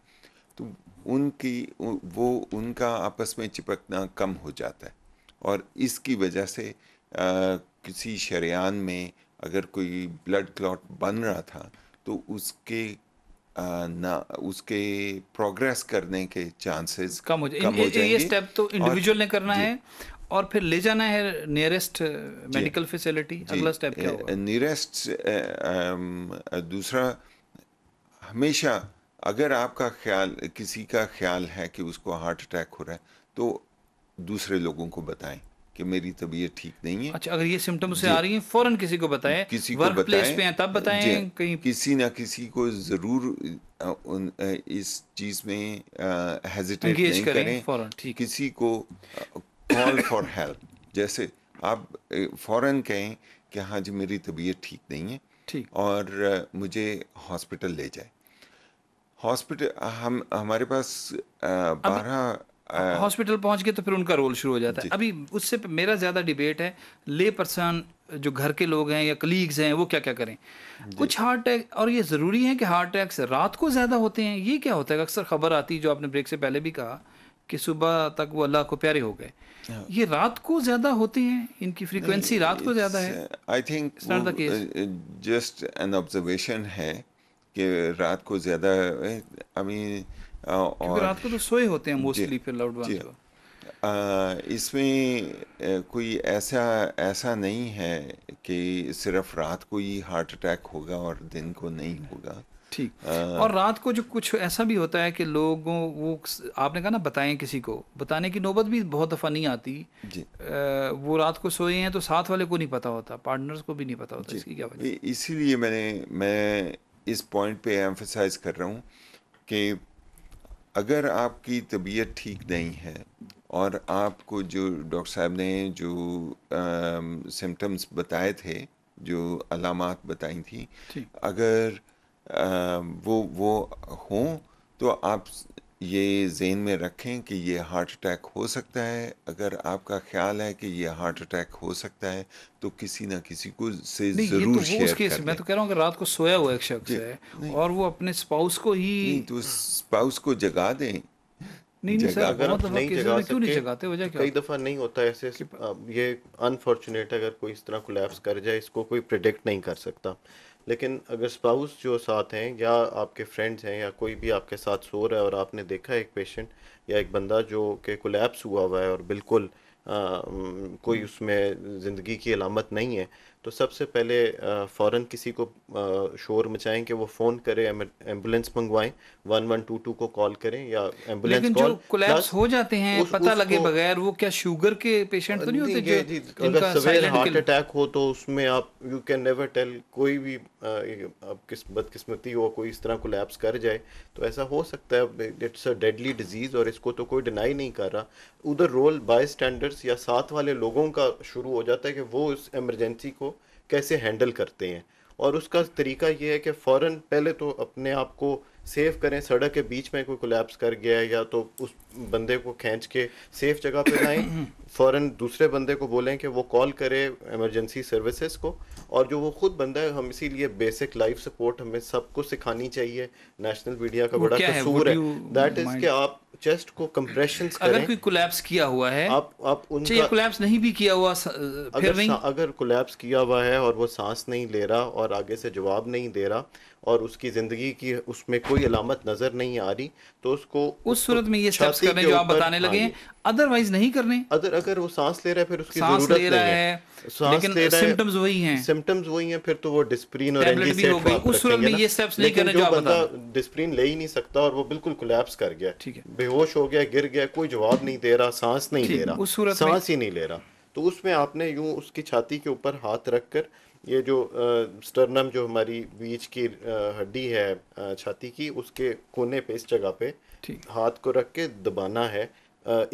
तो उनकी वो उनका आपस में चिपकना कम हो जाता है और इसकी वजह से आ, eh, किसी शरियान में अगर कोई ब्लड क्लॉट बन रहा था तो उसके ना उसके प्रोग्रेस करने के चांसेस कम हो, जाए जाएंगे ये स्टेप तो इंडिविजुअल ने करना है और फिर ले जाना है नियरेस्ट मेडिकल फैसिलिटी अगला स्टेप क्या होगा नियरेस्ट uh, um, दूसरा हमेशा अगर आपका ख्याल किसी का ख्याल है कि उसको हार्ट अटैक हो रहा है तो दूसरे लोगों को बताएं कि मेरी तबीयत ठीक नहीं है अच्छा अगर ये सिम्टम से आ रही है फौरन किसी को बताएं किसी को बताएं पे हैं तब बताएं कहीं किसी ना किसी को जरूर इस चीज में हेजिटेट नहीं करें, करें फौरन ठीक किसी को कॉल फॉर हेल्प जैसे आप फौरन कहें कि हाँ जी मेरी तबीयत ठीक नहीं है ठीक और मुझे हॉस्पिटल ले जाए हॉस्पिटल हम हमारे पास बारह हॉस्पिटल पहुंच गए तो फिर उनका रोल शुरू हो जाता है अभी उससे मेरा ज़्यादा डिबेट है ले पर्सन जो घर के लोग हैं या कलीग्स हैं वो क्या क्या करें कुछ हार्ट अटैक और ये ज़रूरी है कि हार्ट अटैक्स रात को ज़्यादा होते हैं ये क्या होता है अक्सर खबर आती है जो आपने ब्रेक से पहले भी कहा कि सुबह तक वो अल्लाह को प्यारे हो गए हाँ। ये रात को ज़्यादा होते हैं इनकी फ्रीक्वेंसी रात को ज़्यादा है I think just an observation है कि रात को ज़्यादा आई मीन और रात को तो सोए होते हैं मोस्टली फिर लाउड तो। इसमें कोई ऐसा ऐसा नहीं है कि सिर्फ रात को ही हार्ट अटैक होगा और दिन को नहीं होगा ठीक और रात को जो कुछ ऐसा भी होता है कि लोगों वो आपने कहा ना बताएं किसी को बताने की नौबत भी बहुत दफ़ा नहीं आती जी आ, वो रात को सोए हैं तो साथ वाले को नहीं पता होता पार्टनर्स को भी नहीं पता होता इसकी क्या वजह इसीलिए मैंने मैं इस पॉइंट पे एम्फोसाइज कर रहा हूँ कि अगर आपकी तबीयत ठीक नहीं है और आपको जो डॉक्टर साहब ने जो सिम्टम्स बताए थे जो अलामत बताई थी अगर आ, वो वो हों तो आप ये जेन में रखें कि ये हार्ट अटैक हो सकता है अगर आपका ख्याल है कि ये हार्ट अटैक हो सकता है तो किसी ना किसी को से जरूर तो शेयर करें मैं तो कह रहा हूँ रात को सोया हुआ एक शख्स है और वो अपने स्पाउस को ही तो स्पाउस को जगा दें नहीं नहीं सर अगर मतलब नहीं जगा क्यों नहीं जगाते वजह तो क्या कई दफ़ा नहीं होता ऐसे ये अनफॉर्चुनेट अगर कोई इस तरह कोलैप्स कर जाए इसको कोई प्रिडिक्ट नहीं कर सकता लेकिन अगर स्पाउस जो साथ हैं या आपके फ्रेंड्स हैं या कोई भी आपके साथ सो रहा है और आपने देखा है एक पेशेंट या एक बंदा जो कि कोलेप्स हुआ हुआ है और बिल्कुल आ, कोई उसमें ज़िंदगी की अलामत नहीं है तो सबसे पहले फ़ौर किसी को शोर मचाएं कि वो फ़ोन करें एम्बुलेंस मंगवाएं वन वन टू टू को कॉल करें या एम्बुलेंस लेकिन जो कोलैप्स हो जाते हैं उस, पता उस लगे बगैर वो क्या शुगर के पेशेंट तो नहीं होते जो अगर सवेर हार्ट अटैक हो तो उसमें आप यू कैन नेवर टेल कोई भी आप किस बदकिस्मती हो कोई इस तरह कोलैप्स कर जाए तो ऐसा हो सकता है इट्स अ डेडली डिजीज़ और इसको तो कोई डिनाई नहीं कर रहा उधर रोल बाय स्टैंडर्ड्स या साथ वाले लोगों का शुरू हो जाता है कि वो इस एमरजेंसी को कैसे हैंडल करते हैं और उसका तरीका ये है कि फ़ौर पहले तो अपने आप को सेव करें सड़क के बीच में कोई कोलेप्स कर गया है या तो उस बंदे को खींच के सेफ जगह पे लाएं फौरन दूसरे बंदे को बोलें कि वो कॉल करे एमरजेंसी सर्विसेज को और जो वो खुद बंदा है हम इसीलिए बेसिक लाइफ सपोर्ट हमें सबको सिखानी चाहिए नेशनल मीडिया का बड़ा कसूर है दैट इज कि आप चेस्ट को कंप्रेशन अगर कोई कोलैप्स किया हुआ है आप आप उनका कोलैप्स अच्छा, नहीं भी किया हुआ फिर अगर नहीं अगर कोलैप्स किया हुआ है और वो सांस नहीं ले रहा और आगे से जवाब नहीं दे रहा और उसकी ज़िंदगी की उसमें कोई अलामत नज़र नहीं आ रही तो उसको उस सूरत में ये स्टेप्स करने जो आप बताने लगे हाँ, हैं अदरवाइज नहीं करने अदर अगर वो सांस ले रहा है फिर उसकी सांस ले रहा है सांस ले रहा है सिम्टम्स वही हैं सिम्टम्स वही हैं फिर तो वो डिस्प्रीन और उस सूरत में ये स्टेप्स नहीं करने जो आप बता डिस्प्रीन ले ही नहीं सकता और वो बिल्कुल कोलैप्स कर गया ठीक है बेहोश हो गया गिर गया कोई जवाब नहीं दे रहा सांस नहीं ले रहा उस सांस ही नहीं ले रहा तो उसमें आपने यूं उसकी छाती के ऊपर हाथ रखकर ये जो स्टर्नम जो हमारी बीच की हड्डी है छाती की उसके कोने पे इस जगह पे हाथ को रख के दबाना है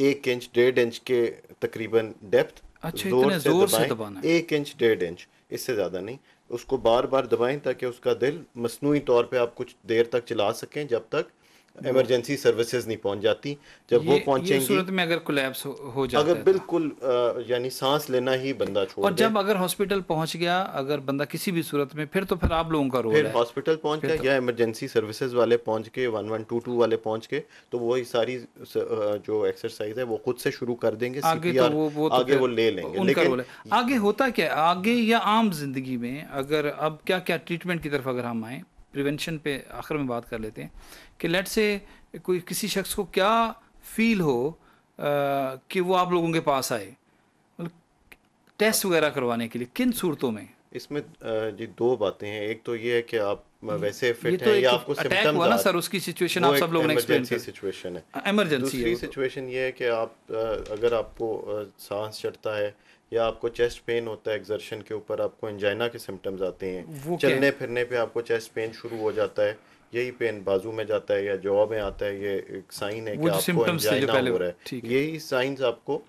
एक इंच डेढ़ इंच के तकरीबन डेप्थ अच्छा, जोर से जोर दबाएं, से दबाना है। एक इंच डेढ़ इंच इससे ज़्यादा नहीं उसको बार बार दबाएं ताकि उसका दिल मसनू तौर पे आप कुछ देर तक चला सकें जब तक इमरजेंसी सर्विसेज नहीं पहुंच जाती जब ये, वो पहुंचेंगी सूरत में अगर कोलैप्स हो, हो जाता अगर तो। बिल्कुल यानी सांस लेना ही बंदा छोड़ और जब अगर हॉस्पिटल पहुंच गया अगर बंदा किसी भी सूरत में फिर तो फिर आप लोगों का रोल फिर हॉस्पिटल पहुंच गया तो, या इमरजेंसी सर्विसेज वाले पहुंच के वन वन टू टू वाले पहुंच के तो वही सारी जो एक्सरसाइज है वो खुद से शुरू कर देंगे आगे तो तो वो, ले लेंगे आगे होता क्या आगे या आम जिंदगी में अगर अब क्या क्या ट्रीटमेंट की तरफ अगर हम आए प्रिवेंशन पे आखिर में बात कर लेते हैं कि लेट से कोई किसी शख्स को क्या फील हो आ, कि वो आप लोगों के पास आए मतलब टेस्ट वगैरह करवाने के लिए किन सूरतों में इसमें जी दो बातें हैं एक तो ये है कि आप वैसे फिट तो हैं या आपको सिम्टम्स हुआ ना सर उसकी सिचुएशन आप सब लोगों ने एक्सप्लेन की सिचुएशन है इमरजेंसी दूसरी सिचुएशन तो। ये है कि आप अगर आपको सांस चढ़ता है या आपको चेस्ट पेन होता है एक्सर्शन के ऊपर आपको एंजाइना के सिम्टम्स आते हैं चलने है? फिरने पे आपको चेस्ट पेन शुरू हो जाता है यही पेन बाजू में जाता है या जॉब में आता है ये एक साइन है कि आपको एंजाइना हो रहा है यही साइंस आपको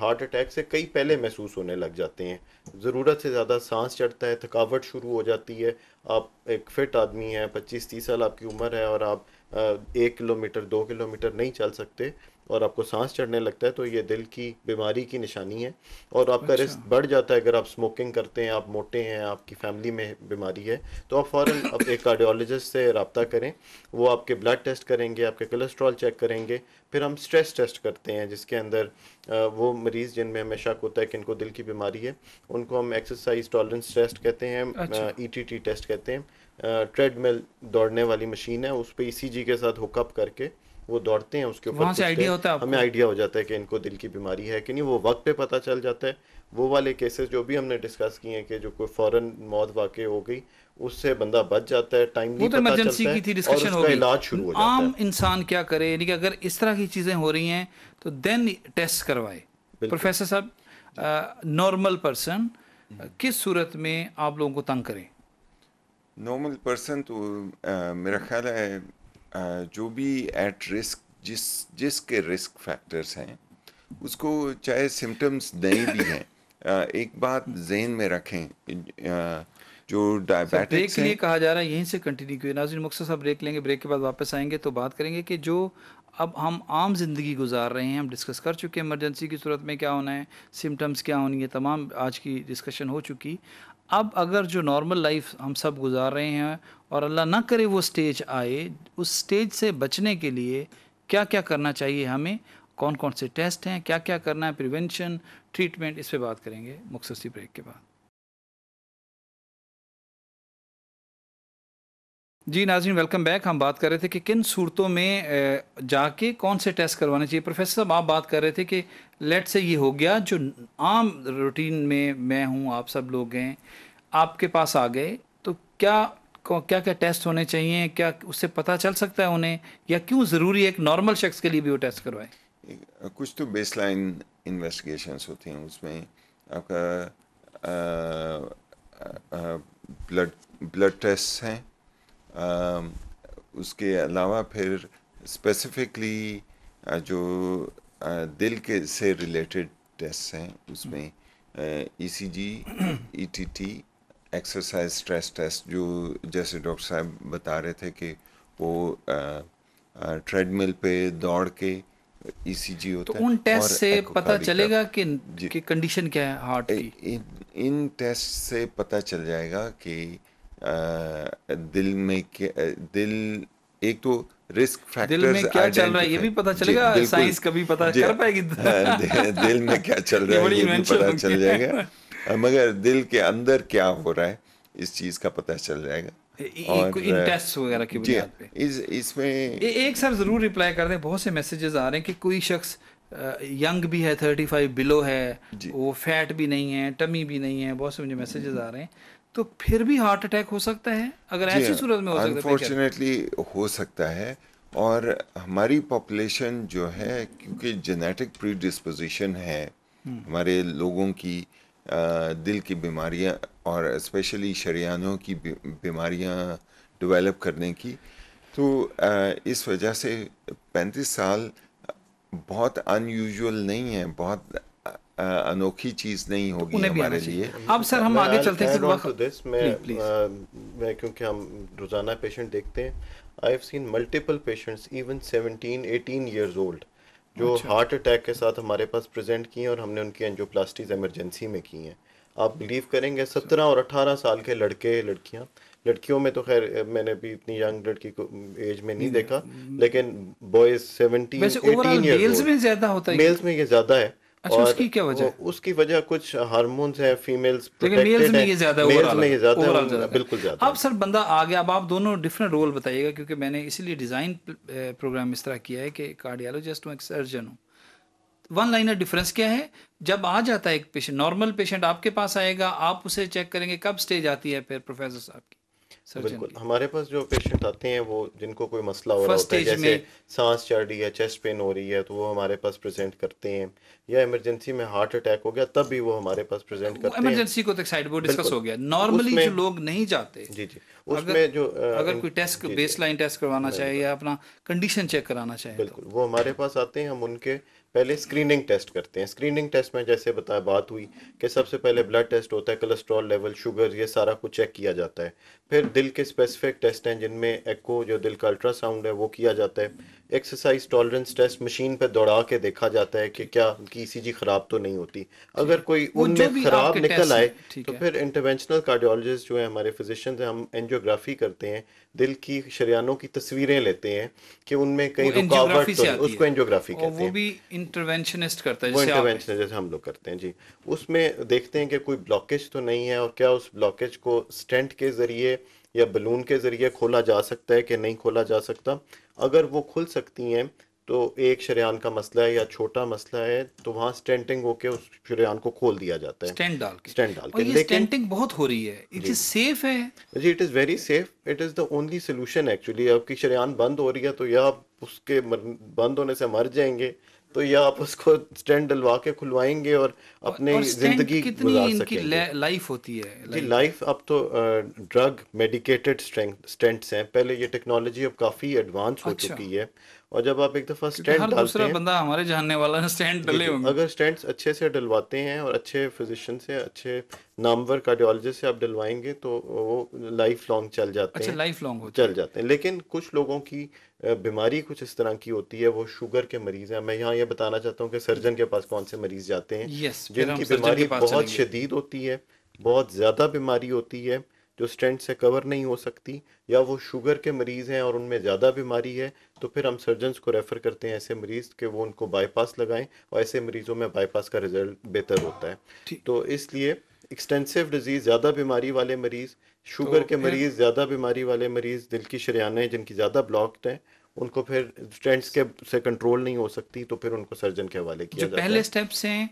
हार्ट अटैक से कई पहले महसूस होने लग जाते हैं ज़रूरत से ज़्यादा सांस चढ़ता है थकावट शुरू हो जाती है आप एक फिट आदमी हैं पच्चीस तीस साल आपकी उम्र है और आप एक किलोमीटर दो किलोमीटर नहीं चल सकते और आपको सांस चढ़ने लगता है तो ये दिल की बीमारी की निशानी है और आपका अच्छा। रिस्क बढ़ जाता है अगर आप स्मोकिंग करते हैं आप मोटे हैं आपकी फैमिली में बीमारी है तो आप फ़ौर आप एक कार्डियोलॉजिस्ट से रबता करें वो आपके ब्लड टेस्ट करेंगे आपके कोलेस्ट्रॉल चेक करेंगे फिर हम स्ट्रेस टेस्ट करते हैं जिसके अंदर वो मरीज़ जिनमें हमें शक होता है कि इनको दिल की बीमारी है उनको हम एक्सरसाइज टॉलरेंस टेस्ट कहते हैं ई टी टी टेस्ट कहते हैं ट्रेडमिल दौड़ने वाली मशीन है उस पर ई सी जी के साथ हुकअप करके वो दौड़ते हैं उसके ऊपर से आइडिया होता है हमें आइडिया हो जाता है कि इनको दिल की बीमारी है कि नहीं वो वक्त पे पता चल जाता है वो वाले केसेस जो भी हमने डिस्कस किए हैं कि जो कोई फॉरन मौत वाकई हो गई उससे बंदा बच जाता है टाइम नहीं तो पता चलता की थी डिस्कशन हो गई इलाज शुरू हो जाता आम इंसान क्या करे यानी कि अगर इस तरह की चीज़ें हो रही हैं तो देन टेस्ट करवाए प्रोफेसर साहब नॉर्मल पर्सन किस सूरत में आप लोगों को तंग करें नॉर्मल पर्सन तो आ, मेरा ख्याल है जो भी एट रिस्क जिस जिसके रिस्क फैक्टर्स हैं उसको चाहे सिम्टम्स नहीं भी हैं एक बात जहन में रखें जो डायबिटिक्स के लिए कहा जा रहा है यहीं से कंटिन्यू किया नाजिन मुख्तर साहब ब्रेक लेंगे ब्रेक के बाद वापस आएंगे तो बात करेंगे कि जो अब हम आम ज़िंदगी गुजार रहे हैं हम डिस्कस कर चुके हैं इमरजेंसी की सूरत में क्या होना है सिम्टम्स क्या होनी है तमाम आज की डिस्कशन हो चुकी अब अगर जो नॉर्मल लाइफ हम सब गुजार रहे हैं और अल्लाह ना करे वो स्टेज आए उस स्टेज से बचने के लिए क्या क्या करना चाहिए हमें कौन कौन से टेस्ट हैं क्या क्या करना है प्रिवेंशन ट्रीटमेंट इस पर बात करेंगे मुख्तसरी ब्रेक के बाद जी नाजीन वेलकम बैक हम बात कर रहे थे कि किन सूरतों में जाके कौन से टेस्ट करवाने चाहिए प्रोफेसर साहब आप बात कर रहे थे कि लेट से ये हो गया जो आम रूटीन में मैं हूँ आप सब लोग हैं आपके पास आ गए तो क्या क्या क्या टेस्ट होने चाहिए क्या उससे पता चल सकता है उन्हें या क्यों ज़रूरी है एक नॉर्मल शख्स के लिए भी वो टेस्ट करवाएं कुछ तो बेस लाइन इन्वेस्टिगेशन होती हैं उसमें आपका ब्लड ब्लड टेस्ट हैं उसके अलावा फिर स्पेसिफिकली जो दिल के से रिलेटेड टेस्ट हैं उसमें ECG ETT exercise stress test जो जैसे डॉक्टर साहब बता रहे थे कि वो ट्रेडमिल पे दौड़ के ईसीजी e होता तो उन टेस्ट से पता चलेगा कि कि कंडीशन क्या है हार्ट की इन टेस्ट से पता चल जाएगा कि दिल में दिल एक तो रिस्क फैक्टर्स दिल में क्या चल रहा है ये भी पता चलेगा साइंस कभी पता कर पाएगी तो। हाँ, दिल में क्या चल रहा है ये भी पता चल जाएगा मगर दिल के अंदर क्या हो रहा है इस चीज का पता चल जाएगा और इन टेस्ट वगैरह की बुनियाद पे इस इसमें एक सर जरूर रिप्लाई कर दे बहुत से मैसेजेस आ रहे हैं कि कोई शख्स यंग भी है थर्टी फाइव बिलो है वो फैट भी नहीं है टमी भी नहीं है बहुत से मुझे मैसेजेस आ रहे हैं तो फिर भी हार्ट अटैक हो सकता है अगर ऐसी सूरत में हो सकता है अनफॉर्चुनेटली हो सकता है और हमारी पॉपुलेशन जो है क्योंकि जेनेटिक प्री डिस्पोजिशन है हम्म। हमारे लोगों की दिल की बीमारियां और स्पेशली शरियानों की बीमारियां डेवलप करने की तो इस वजह से पैंतीस साल बहुत अनयूजुअल नहीं है बहुत अनोखी चीज नहीं होगी हमारे लिए अब सर हम आगे चलते हैं मैं मैं क्योंकि हम रोजाना पेशेंट देखते हैं I have seen multiple patients even 17 18 years old जो हार्ट अच्छा। अटैक के साथ हमारे पास प्रेजेंट किए और हमने उनकी एंजियोप्लास्टीज इमरजेंसी में की हैं आप बिलीव करेंगे 17 और 18 साल के लड़के लड़कियां लड़कियों में तो खैर मैंने भी इतनी यंग लड़की को एज में नहीं देखा लेकिन बॉयज 17 18 इयर्स में ज्यादा होता है मेल्स में ये ज्यादा है अच्छा और उसकी क्या वजह है? उसकी वजह कुछ हार्मोन्स है फीमेल्स लेकिन मेल्स में ये ज्यादा है मेल्स में ये ज्यादा है उन- बिल्कुल ज्यादा अब सर बंदा आ गया अब आप दोनों डिफरेंट रोल बताइएगा क्योंकि मैंने इसीलिए डिज़ाइन प्रोग्राम इस तरह किया है कि कार्डियोलॉजिस्ट हूं एक सर्जन हूं वन लाइनर डिफरेंस क्या है जब आ जाता है एक पेशेंट नॉर्मल पेशेंट आपके पास आएगा आप उसे चेक करेंगे कब स्टेज आती है फिर प्रोफेसर साहब की बिल्कुल हमारे पास जो पेशेंट आते हैं वो जिनको कोई मसला हो रहा होता है जैसे सांस चढ़ रही है चेस्ट पेन हो रही है तो वो हमारे पास प्रेजेंट करते हैं या इमरजेंसी में हार्ट अटैक हो गया तब भी वो हमारे पास प्रेजेंट करते हैं इमरजेंसी को तो साइड बोर्ड डिस्कस हो गया नॉर्मली जो लोग नहीं जाते जी जी उसमें जो अगर कोई टेस्ट बेसलाइन टेस्ट करवाना चाहिए या अपना कंडीशन चेक कराना चाहिए तो। बिल्कुल वो हमारे पास आते हैं हम उनके पहले स्क्रीनिंग टेस्ट करते हैं स्क्रीनिंग टेस्ट में जैसे बताया बात हुई कि सबसे पहले ब्लड टेस्ट होता है कोलेस्ट्रॉल लेवल शुगर ये सारा कुछ चेक किया जाता है फिर दिल के स्पेसिफिक टेस्ट हैं जिनमें एक्को जो दिल का अल्ट्रासाउंड है वो किया जाता है एक्सरसाइज टॉलरेंस टेस्ट मशीन पर दौड़ा के देखा जाता है कि क्या उनकी ईसीजी e खराब तो नहीं होती अगर कोई उनमें खराब निकल आए तो फिर इंटरवेंशनल कार्डियोलॉजिस्ट जो है हमारे फिजिशियंस हम एंजियोग्राफी करते हैं दिल की शरियानों की तस्वीरें लेते हैं कि उनमें कहीं रुकावट तो उसको एंजियोग्राफी कहते हैं वो भी इंटरवेंशनिस्ट करता है जैसे इंटरवेंशनिस्ट हम लोग करते हैं जी उसमें देखते हैं कि कोई ब्लॉकेज तो नहीं है और क्या उस ब्लॉकेज को स्टेंट के जरिए या बलून के ज़रिए खोला जा सकता है कि नहीं खोला जा सकता अगर वो खुल सकती हैं तो एक शरियान का मसला है या छोटा मसला है तो वहाँ स्टेंटिंग होके उस शरियान को खोल दिया जाता है स्टेंट डाल के स्टेंट डाल के स्टेंटिंग बहुत हो रही है इट इज सेफ है जी it is very safe it is the only solution actually आपकी शरियान बंद हो रही है तो या उसके बंद होने से मर जाएंगे तो ये आप उसको स्टैंड डलवा के खुलवाएंगे और अपने जिंदगी गुजार इनकी लाइफ होती है जी लाइफ अब तो ड्रग मेडिकेटेड स्टेंट्स हैं पहले ये टेक्नोलॉजी अब काफी एडवांस हो अच्छा। चुकी है और जब आप एक दफा स्टैंड डालते हैं बंदा हमारे जानने वाला स्टैंड डले होंगे अगर स्टेंट्स अच्छे से डलवाते हैं और अच्छे फिजिशियन से अच्छे नामवर कार्डियोलॉजिस्ट से आप डलवाएंगे तो वो लाइफ लॉन्ग चल जाते अच्छा, हैं लाइफ लॉन्ग चल जाते हैं लेकिन कुछ लोगों की बीमारी कुछ इस तरह की होती है वो शुगर के मरीज हैं मैं यहाँ ये बताना चाहता हूँ कि सर्जन के पास कौन से मरीज जाते हैं yes, जिनकी बीमारी बहुत शदीद होती है बहुत ज़्यादा बीमारी होती है जो स्टेंट से कवर नहीं हो सकती या वो शुगर के मरीज़ हैं और उनमें ज़्यादा बीमारी है तो फिर हम सर्जन को रेफ़र करते हैं ऐसे मरीज़ के वो उनको बाईपास लगाएं और ऐसे मरीज़ों में बाईपास का रिज़ल्ट बेहतर होता है तो इसलिए एक्सटेंसिव डिजीज़ ज़्यादा बीमारी वाले मरीज़ तो शुगर तो के मरीज ज़्यादा बीमारी वाले मरीज दिल की शरियाने जिनकी ज़्यादा ब्लॉक्ड हैं उनको फिर स्टेंट्स के से कंट्रोल नहीं हो सकती तो फिर उनको सर्जन के हवाले किया जो जाता पहले स्टेप्स हैं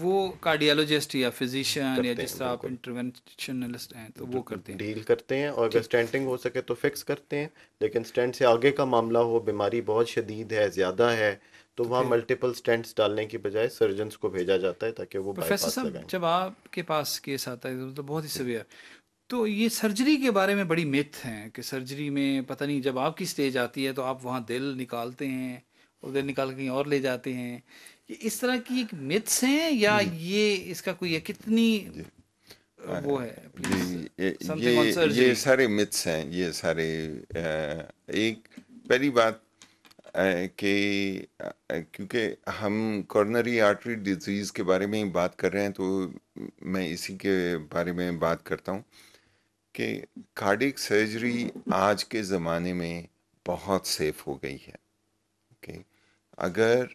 वो कार्डियोलॉजिस्ट या फिजिशियन या जिस आप इंटरवेंशनलिस्ट हैं तो वो करते हैं डील करते हैं और अगर स्टेंटिंग हो सके तो फिक्स करते हैं लेकिन स्टेंट से आगे का मामला हो बीमारी बहुत शदीद है ज़्यादा है तो, तो वहाँ मल्टीपल स्टेंट्स डालने की बजाय सर्जन को भेजा जाता है ताकि वो प्रोफेसर साहब जब आपके पास केस आता है तो बहुत ही सिवियर तो ये सर्जरी के बारे में बड़ी मिथ है कि सर्जरी में पता नहीं जब आपकी स्टेज आती है तो आप वहाँ दिल निकालते हैं और दिल निकाल कहीं और ले जाते हैं ये इस तरह की एक मिथ्स हैं या ये इसका कोई है कितनी वो है ये, ये, ये सारे मिथ्स हैं ये सारे एक पहली बात कि क्योंकि हम कॉर्नरी आर्टरी डिजीज़ के बारे में ही बात कर रहे हैं तो मैं इसी के बारे में बात करता हूँ कि कार्डिक सर्जरी आज के ज़माने में बहुत सेफ हो गई है ओके अगर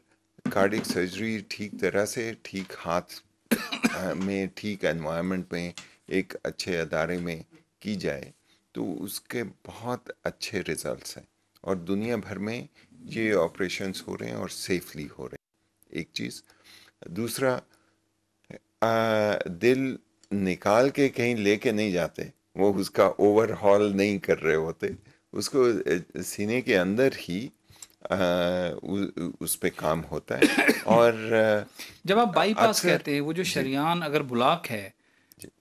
कार्डिक सर्जरी ठीक तरह से ठीक हाथ में ठीक एनवायरनमेंट में एक अच्छे अदारे में की जाए तो उसके बहुत अच्छे रिजल्ट्स हैं और दुनिया भर में ये ऑपरेशंस हो रहे हैं और सेफली हो रहे हैं एक चीज़ दूसरा आ, दिल निकाल के कहीं लेके नहीं जाते वो उसका ओवरहॉल नहीं कर रहे होते उसको सीने के अंदर ही आ, उ, उस पर काम होता है और जब आप बाईपास कहते हैं वो जो शरियान अगर बुलाक है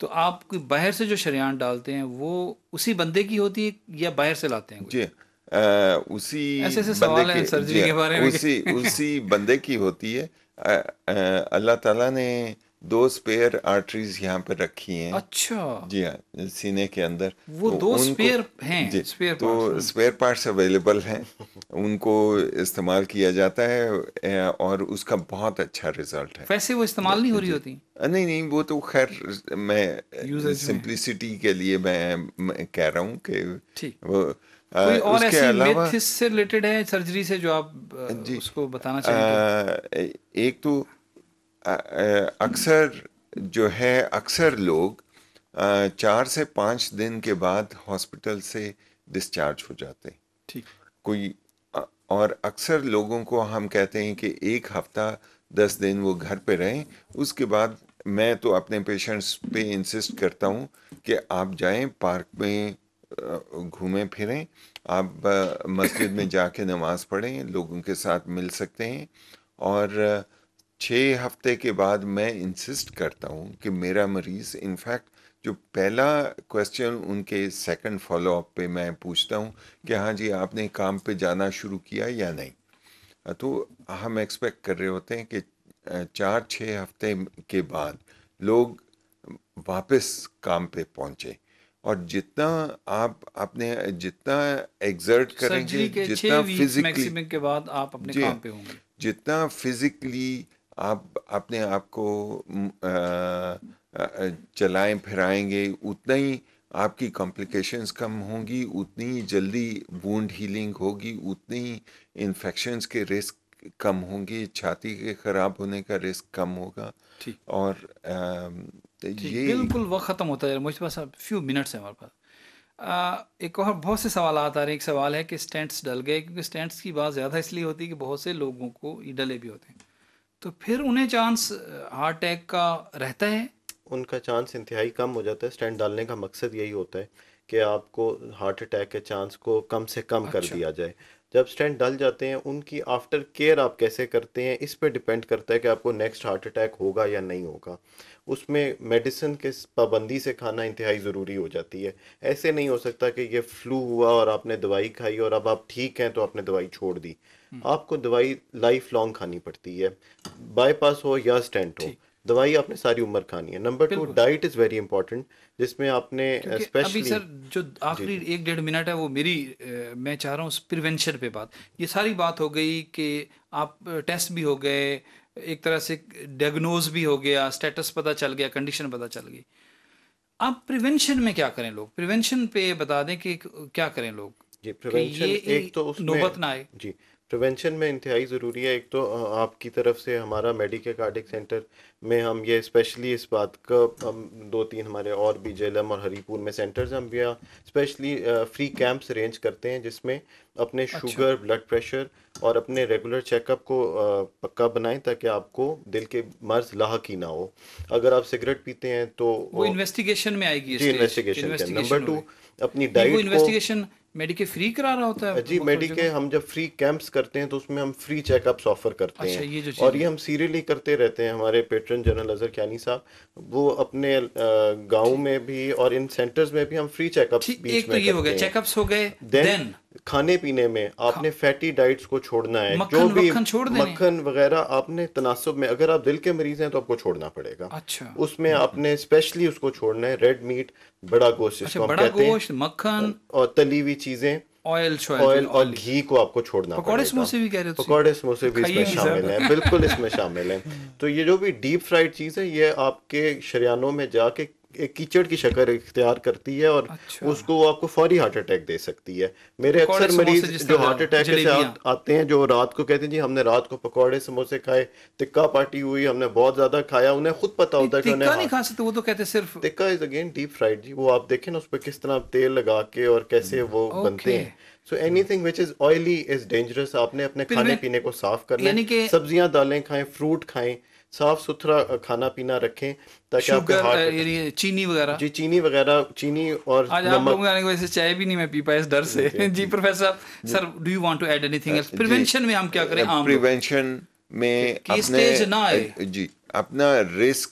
तो आप कोई बाहर से जो शरियान डालते हैं वो उसी बंदे की होती है या बाहर से लाते हैं जी आ, उसी ऐसे ऐसे सवाल है सर्जरी के बारे में उसी उसी बंदे की होती है अल्लाह ताला ने दो स्पेयर आर्टरीज यहाँ पर रखी हैं अच्छा जी हाँ सीने के अंदर वो तो दो स्पेयर हैं स्पेयर तो स्पेयर पार्ट्स अवेलेबल हैं उनको इस्तेमाल किया जाता है और उसका बहुत अच्छा रिजल्ट है वैसे वो इस्तेमाल नहीं हो रही होती नहीं नहीं वो तो खैर मैं सिंप्लिसिटी के लिए मैं, कह रहा हूँ कि वो उसके अलावा से रिलेटेड है सर्जरी से जो आप उसको बताना चाहेंगे तो? एक तो अक्सर जो है अक्सर लोग चार से पाँच दिन के बाद हॉस्पिटल से डिस्चार्ज हो जाते हैं ठीक कोई और अक्सर लोगों को हम कहते हैं कि एक हफ्ता दस दिन वो घर पे रहें उसके बाद मैं तो अपने पेशेंट्स पे इंसिस्ट करता हूँ कि आप जाएं पार्क में घूमें फिरें आप मस्जिद में जाके नमाज़ पढ़ें लोगों के साथ मिल सकते हैं और छः हफ्ते के बाद मैं इंसिस्ट करता हूँ कि मेरा मरीज़ इनफैक्ट जो पहला क्वेश्चन उनके सेकंड फॉलोअप पे मैं पूछता हूँ कि हाँ जी आपने काम पे जाना शुरू किया या नहीं तो हम एक्सपेक्ट कर रहे होते हैं कि चार छः हफ्ते के बाद लोग वापस काम पे पहुँचे और जितना आप अपने जितना एग्जर्ट करेंगे जितना फिजिकली के बाद आप अपने काम पे होंगे जितना फिजिकली आप अपने आप को चलाएं फिराएंगे उतना ही आपकी कॉम्प्लिकेशंस कम होंगी उतनी ही जल्दी वूंड हीलिंग होगी उतनी ही इन्फेक्शंस के रिस्क कम होंगे छाती के ख़राब होने का रिस्क कम होगा और आ, तो ये बिल्कुल वक्त ख़त्म होता है मुझे पास फ्यू मिनट्स हैं हमारे पास एक और बहुत से सवाल आ रहे हैं एक सवाल है कि स्टेंट्स डल गए क्योंकि स्टेंट्स की बात ज़्यादा इसलिए होती है कि बहुत से लोगों को डले भी होते हैं तो फिर उन्हें चांस हार्ट अटैक का रहता है उनका चांस इंतहाई कम हो जाता है स्टैंड डालने का मकसद यही होता है कि आपको हार्ट अटैक के चांस को कम से कम अच्छा। कर दिया जाए जब स्टैंड डल जाते हैं उनकी आफ्टर केयर आप कैसे करते हैं इस पर डिपेंड करता है कि आपको नेक्स्ट हार्ट अटैक होगा या नहीं होगा उसमें मेडिसिन के पाबंदी से खाना इंतहाई ज़रूरी हो जाती है ऐसे नहीं हो सकता कि ये फ्लू हुआ और आपने दवाई खाई और अब आप ठीक हैं तो आपने दवाई छोड़ दी हम्म। आपको दवाई लाइफ लॉन्ग खानी पड़ती है बाईपास हो या स्टेंट हो दवाई आपने सारी उम्र खानी है number two diet is very important जिसमें आपने स्पेशली अभी सर जो आखिरी एक डेढ़ मिनट है वो मेरी मैं चाह रहा हूँ प्रिवेंशन पे बात ये सारी बात हो गई कि आप टेस्ट भी हो गए एक तरह से डायग्नोज भी हो गया स्टेटस पता चल गया कंडीशन पता चल गई आप प्रिवेंशन में क्या करें लोग प्रिवेंशन पे बता दें कि क्या करें लोग जी प्रिवेंशन एक तो उसमें नौबत ना आए जी प्रिवेंशन में इंतहाई ज़रूरी है एक तो आपकी तरफ से हमारा मेडिकल कार्डिक सेंटर में हम ये स्पेशली इस बात का हम दो तीन हमारे और भी जेलम और हरीपुर में सेंटर्स हम भी स्पेशली फ्री कैंप्स अरेंज करते हैं जिसमें अपने अच्छा। शुगर ब्लड प्रेशर और अपने रेगुलर चेकअप को पक्का बनाएं ताकि आपको दिल के मर्ज लाक ही ना हो अगर आप सिगरेट पीते हैं तो वो इन्वेस्टिगेशन में आएगी जी इन्वेस्टिगेशन नंबर टू अपनी डाइट इन्वेस्टिगेशन मेडिके फ्री करा रहा होता है जी मेडिके हम जब फ्री कैंप्स करते हैं तो उसमें हम फ्री चेकअप्स ऑफर करते अच्छा, हैं ये जो और ये हम सीरियली करते रहते हैं हमारे पेट्रन जनरल अजहर क्यानी साहब वो अपने गांव में भी और इन सेंटर्स में भी हम फ्री चेकअप्स एक तो ये हो गए चेकअप्स हो गए देन खाने पीने में आपने फैटी डाइट्स को छोड़ना है जो भी मक्खन वगैरह आपने तनासब में अगर आप दिल के मरीज हैं तो आपको छोड़ना पड़ेगा अच्छा उसमें आपने स्पेशली उसको छोड़ना है रेड मीट बड़ा गोश्त अच्छा, बड़ा कहते मक्खन और तली हुई चीजें ऑयल ऑयल तो और घी को आपको छोड़ना पकौड़े समोसे भी कह रहे हो पकौड़े समोसे भी इसमें शामिल है बिल्कुल इसमें शामिल है तो ये जो भी डीप फ्राइड चीज़ है ये आपके शरियानों में जाके एक कीचड़ की शक्ल इख्तियार करती है और अच्छा। उसको वो आपको फौरी हार्ट अटैक दे सकती है मेरे अक्सर मरीज जो हार्ट अटैक से आ, आते हैं जो रात को कहते हैं जी हमने रात को पकौड़े समोसे खाए तिक्का पार्टी हुई हमने बहुत ज्यादा खाया उन्हें खुद पता होता है कि उन्हें नहीं खा सकते वो तो कहते सिर्फ tikka is again deep fried जी वो आप देखें ना उस पर किस तरह तेल लगा के और कैसे वो hmm, बनते हैं so anything which is oily is dangerous आपने अपने खाने पीने को साफ करना है सब्जियां दालें खाएं फ्रूट खाएं साफ सुथरा खाना पीना रखें ताकि आपका हार्ट चीनी वगैरह जी चीनी वगैरह चीनी और आज आप लोगों की वजह से चाय भी नहीं मैं पी पाया इस डर से जी, प्रोफेसर साहब sir do you want to add anything else prevention में हम क्या करें आम प्रिवेंशन में कि स्टेज ना आए जी अपना रिस्क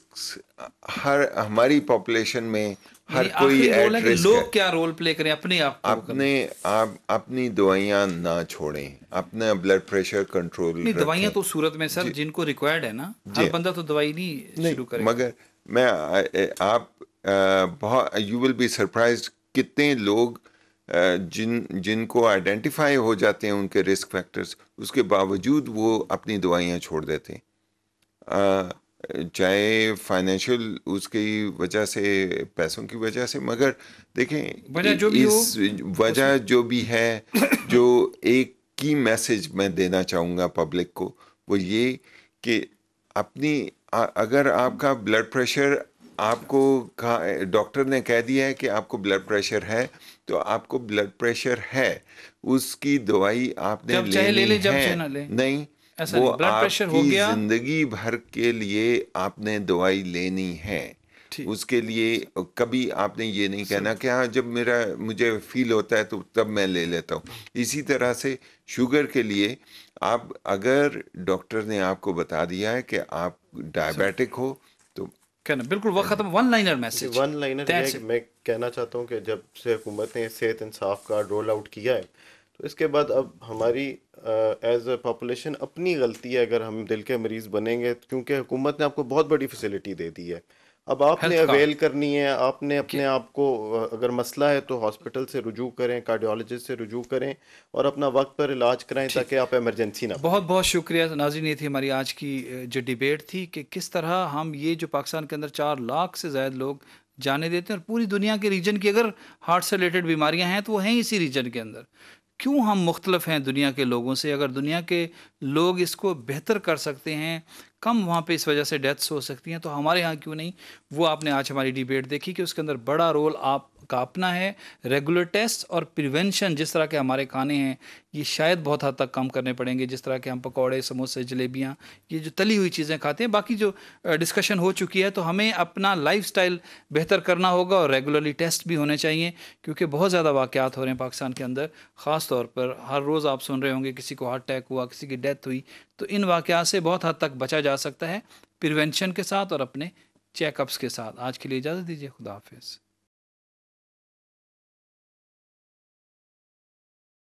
हर हमारी पॉपुलेशन में हर कोई एट रिस्क लोग क्या रोल प्ले करें अपने आप अपने आप अपनी दवाइयाँ ना छोड़ें अपने ब्लड प्रेशर कंट्रोल नहीं दवाइयाँ तो सूरत में सर जिनको रिक्वायर्ड है ना हर बंदा तो दवाई नहीं शुरू करे मगर मैं आप बहुत यू विल बी सरप्राइज कितने लोग जिन जिनको आइडेंटिफाई हो जाते हैं उनके रिस्क फैक्टर्स उसके बावजूद वो अपनी दवाइयाँ छोड़ देते हैं चाहे फाइनेंशियल उसकी वजह से पैसों की वजह से मगर देखें वजह जो भी इस वजह जो भी है जो एक की मैसेज मैं देना चाहूँगा पब्लिक को वो ये कि अपनी अगर आपका ब्लड प्रेशर आपको डॉक्टर ने कह दिया है कि आपको ब्लड प्रेशर है तो आपको ब्लड प्रेशर है उसकी दवाई आपने जब ले, ले, ले, ले जब है, ले। नहीं वो आपकी जिंदगी भर के लिए आपने दवाई लेनी है उसके लिए कभी आपने ये नहीं कहना कि हाँ जब मेरा मुझे फील होता है तो तब मैं ले लेता हूँ इसी तरह से शुगर के लिए आप अगर डॉक्टर ने आपको बता दिया है कि आप डायबिटिक हो तो कहना बिल्कुल वह खत्म one liner message one liner मैं कहना चाहता हूँ कि जब से हुकूमत ने सेहत इंसाफ कार्ड रोल आउट किया है तो इसके बाद अब हमारी एज ए पॉपुलेशन अपनी गलती है अगर हम दिल के मरीज़ बनेंगे क्योंकि हुकूमत ने आपको बहुत बड़ी फैसिलिटी दे दी है अब आपने अवेल करनी है आपने अपने आप को अगर मसला है तो हॉस्पिटल से रुजू करें कार्डियोलॉजिस्ट से रुजू करें और अपना वक्त पर इलाज कराएं ताकि आप इमरजेंसी ना बहुत बहुत शुक्रिया नाजिन ये थी हमारी आज की जो डिबेट थी कि किस तरह हम ये जो पाकिस्तान के अंदर चार लाख से ज्यादा लोग जाने देते हैं और पूरी दुनिया के रीजन की अगर हार्ट से रिलेटेड बीमारियां हैं तो वो हैं इसी रीजन के अंदर क्यों हम मुख्तलफ हैं दुनिया के लोगों से अगर दुनिया के लोग इसको बेहतर कर सकते हैं कम वहाँ पे इस वजह से डेथ्स हो सकती हैं तो हमारे यहाँ क्यों नहीं वो आपने आज हमारी डिबेट देखी कि उसके अंदर बड़ा रोल आप का अपना है रेगुलर टेस्ट और प्रिवेंशन जिस तरह के हमारे खाने हैं ये शायद बहुत हद तक कम करने पड़ेंगे जिस तरह के हम पकौड़े समोसे जलेबियाँ ये जो तली हुई चीज़ें खाते हैं बाकी जो डिस्कशन हो चुकी है तो हमें अपना लाइफ बेहतर करना होगा और रेगुलरली टेस्ट भी होने चाहिए क्योंकि बहुत ज़्यादा वाक़ात हो रहे हैं पाकिस्तान के अंदर ख़ास तौर पर हर रोज़ आप सुन रहे होंगे किसी को हार्ट अटैक हुआ किसी की डेथ हुई तो इन वाक़ात से बहुत हद तक बचा जा सकता है प्रिवेंशन के साथ और अपने चेकअप्स के साथ आज के लिए इजाज़त दीजिए खुदा हाफिज़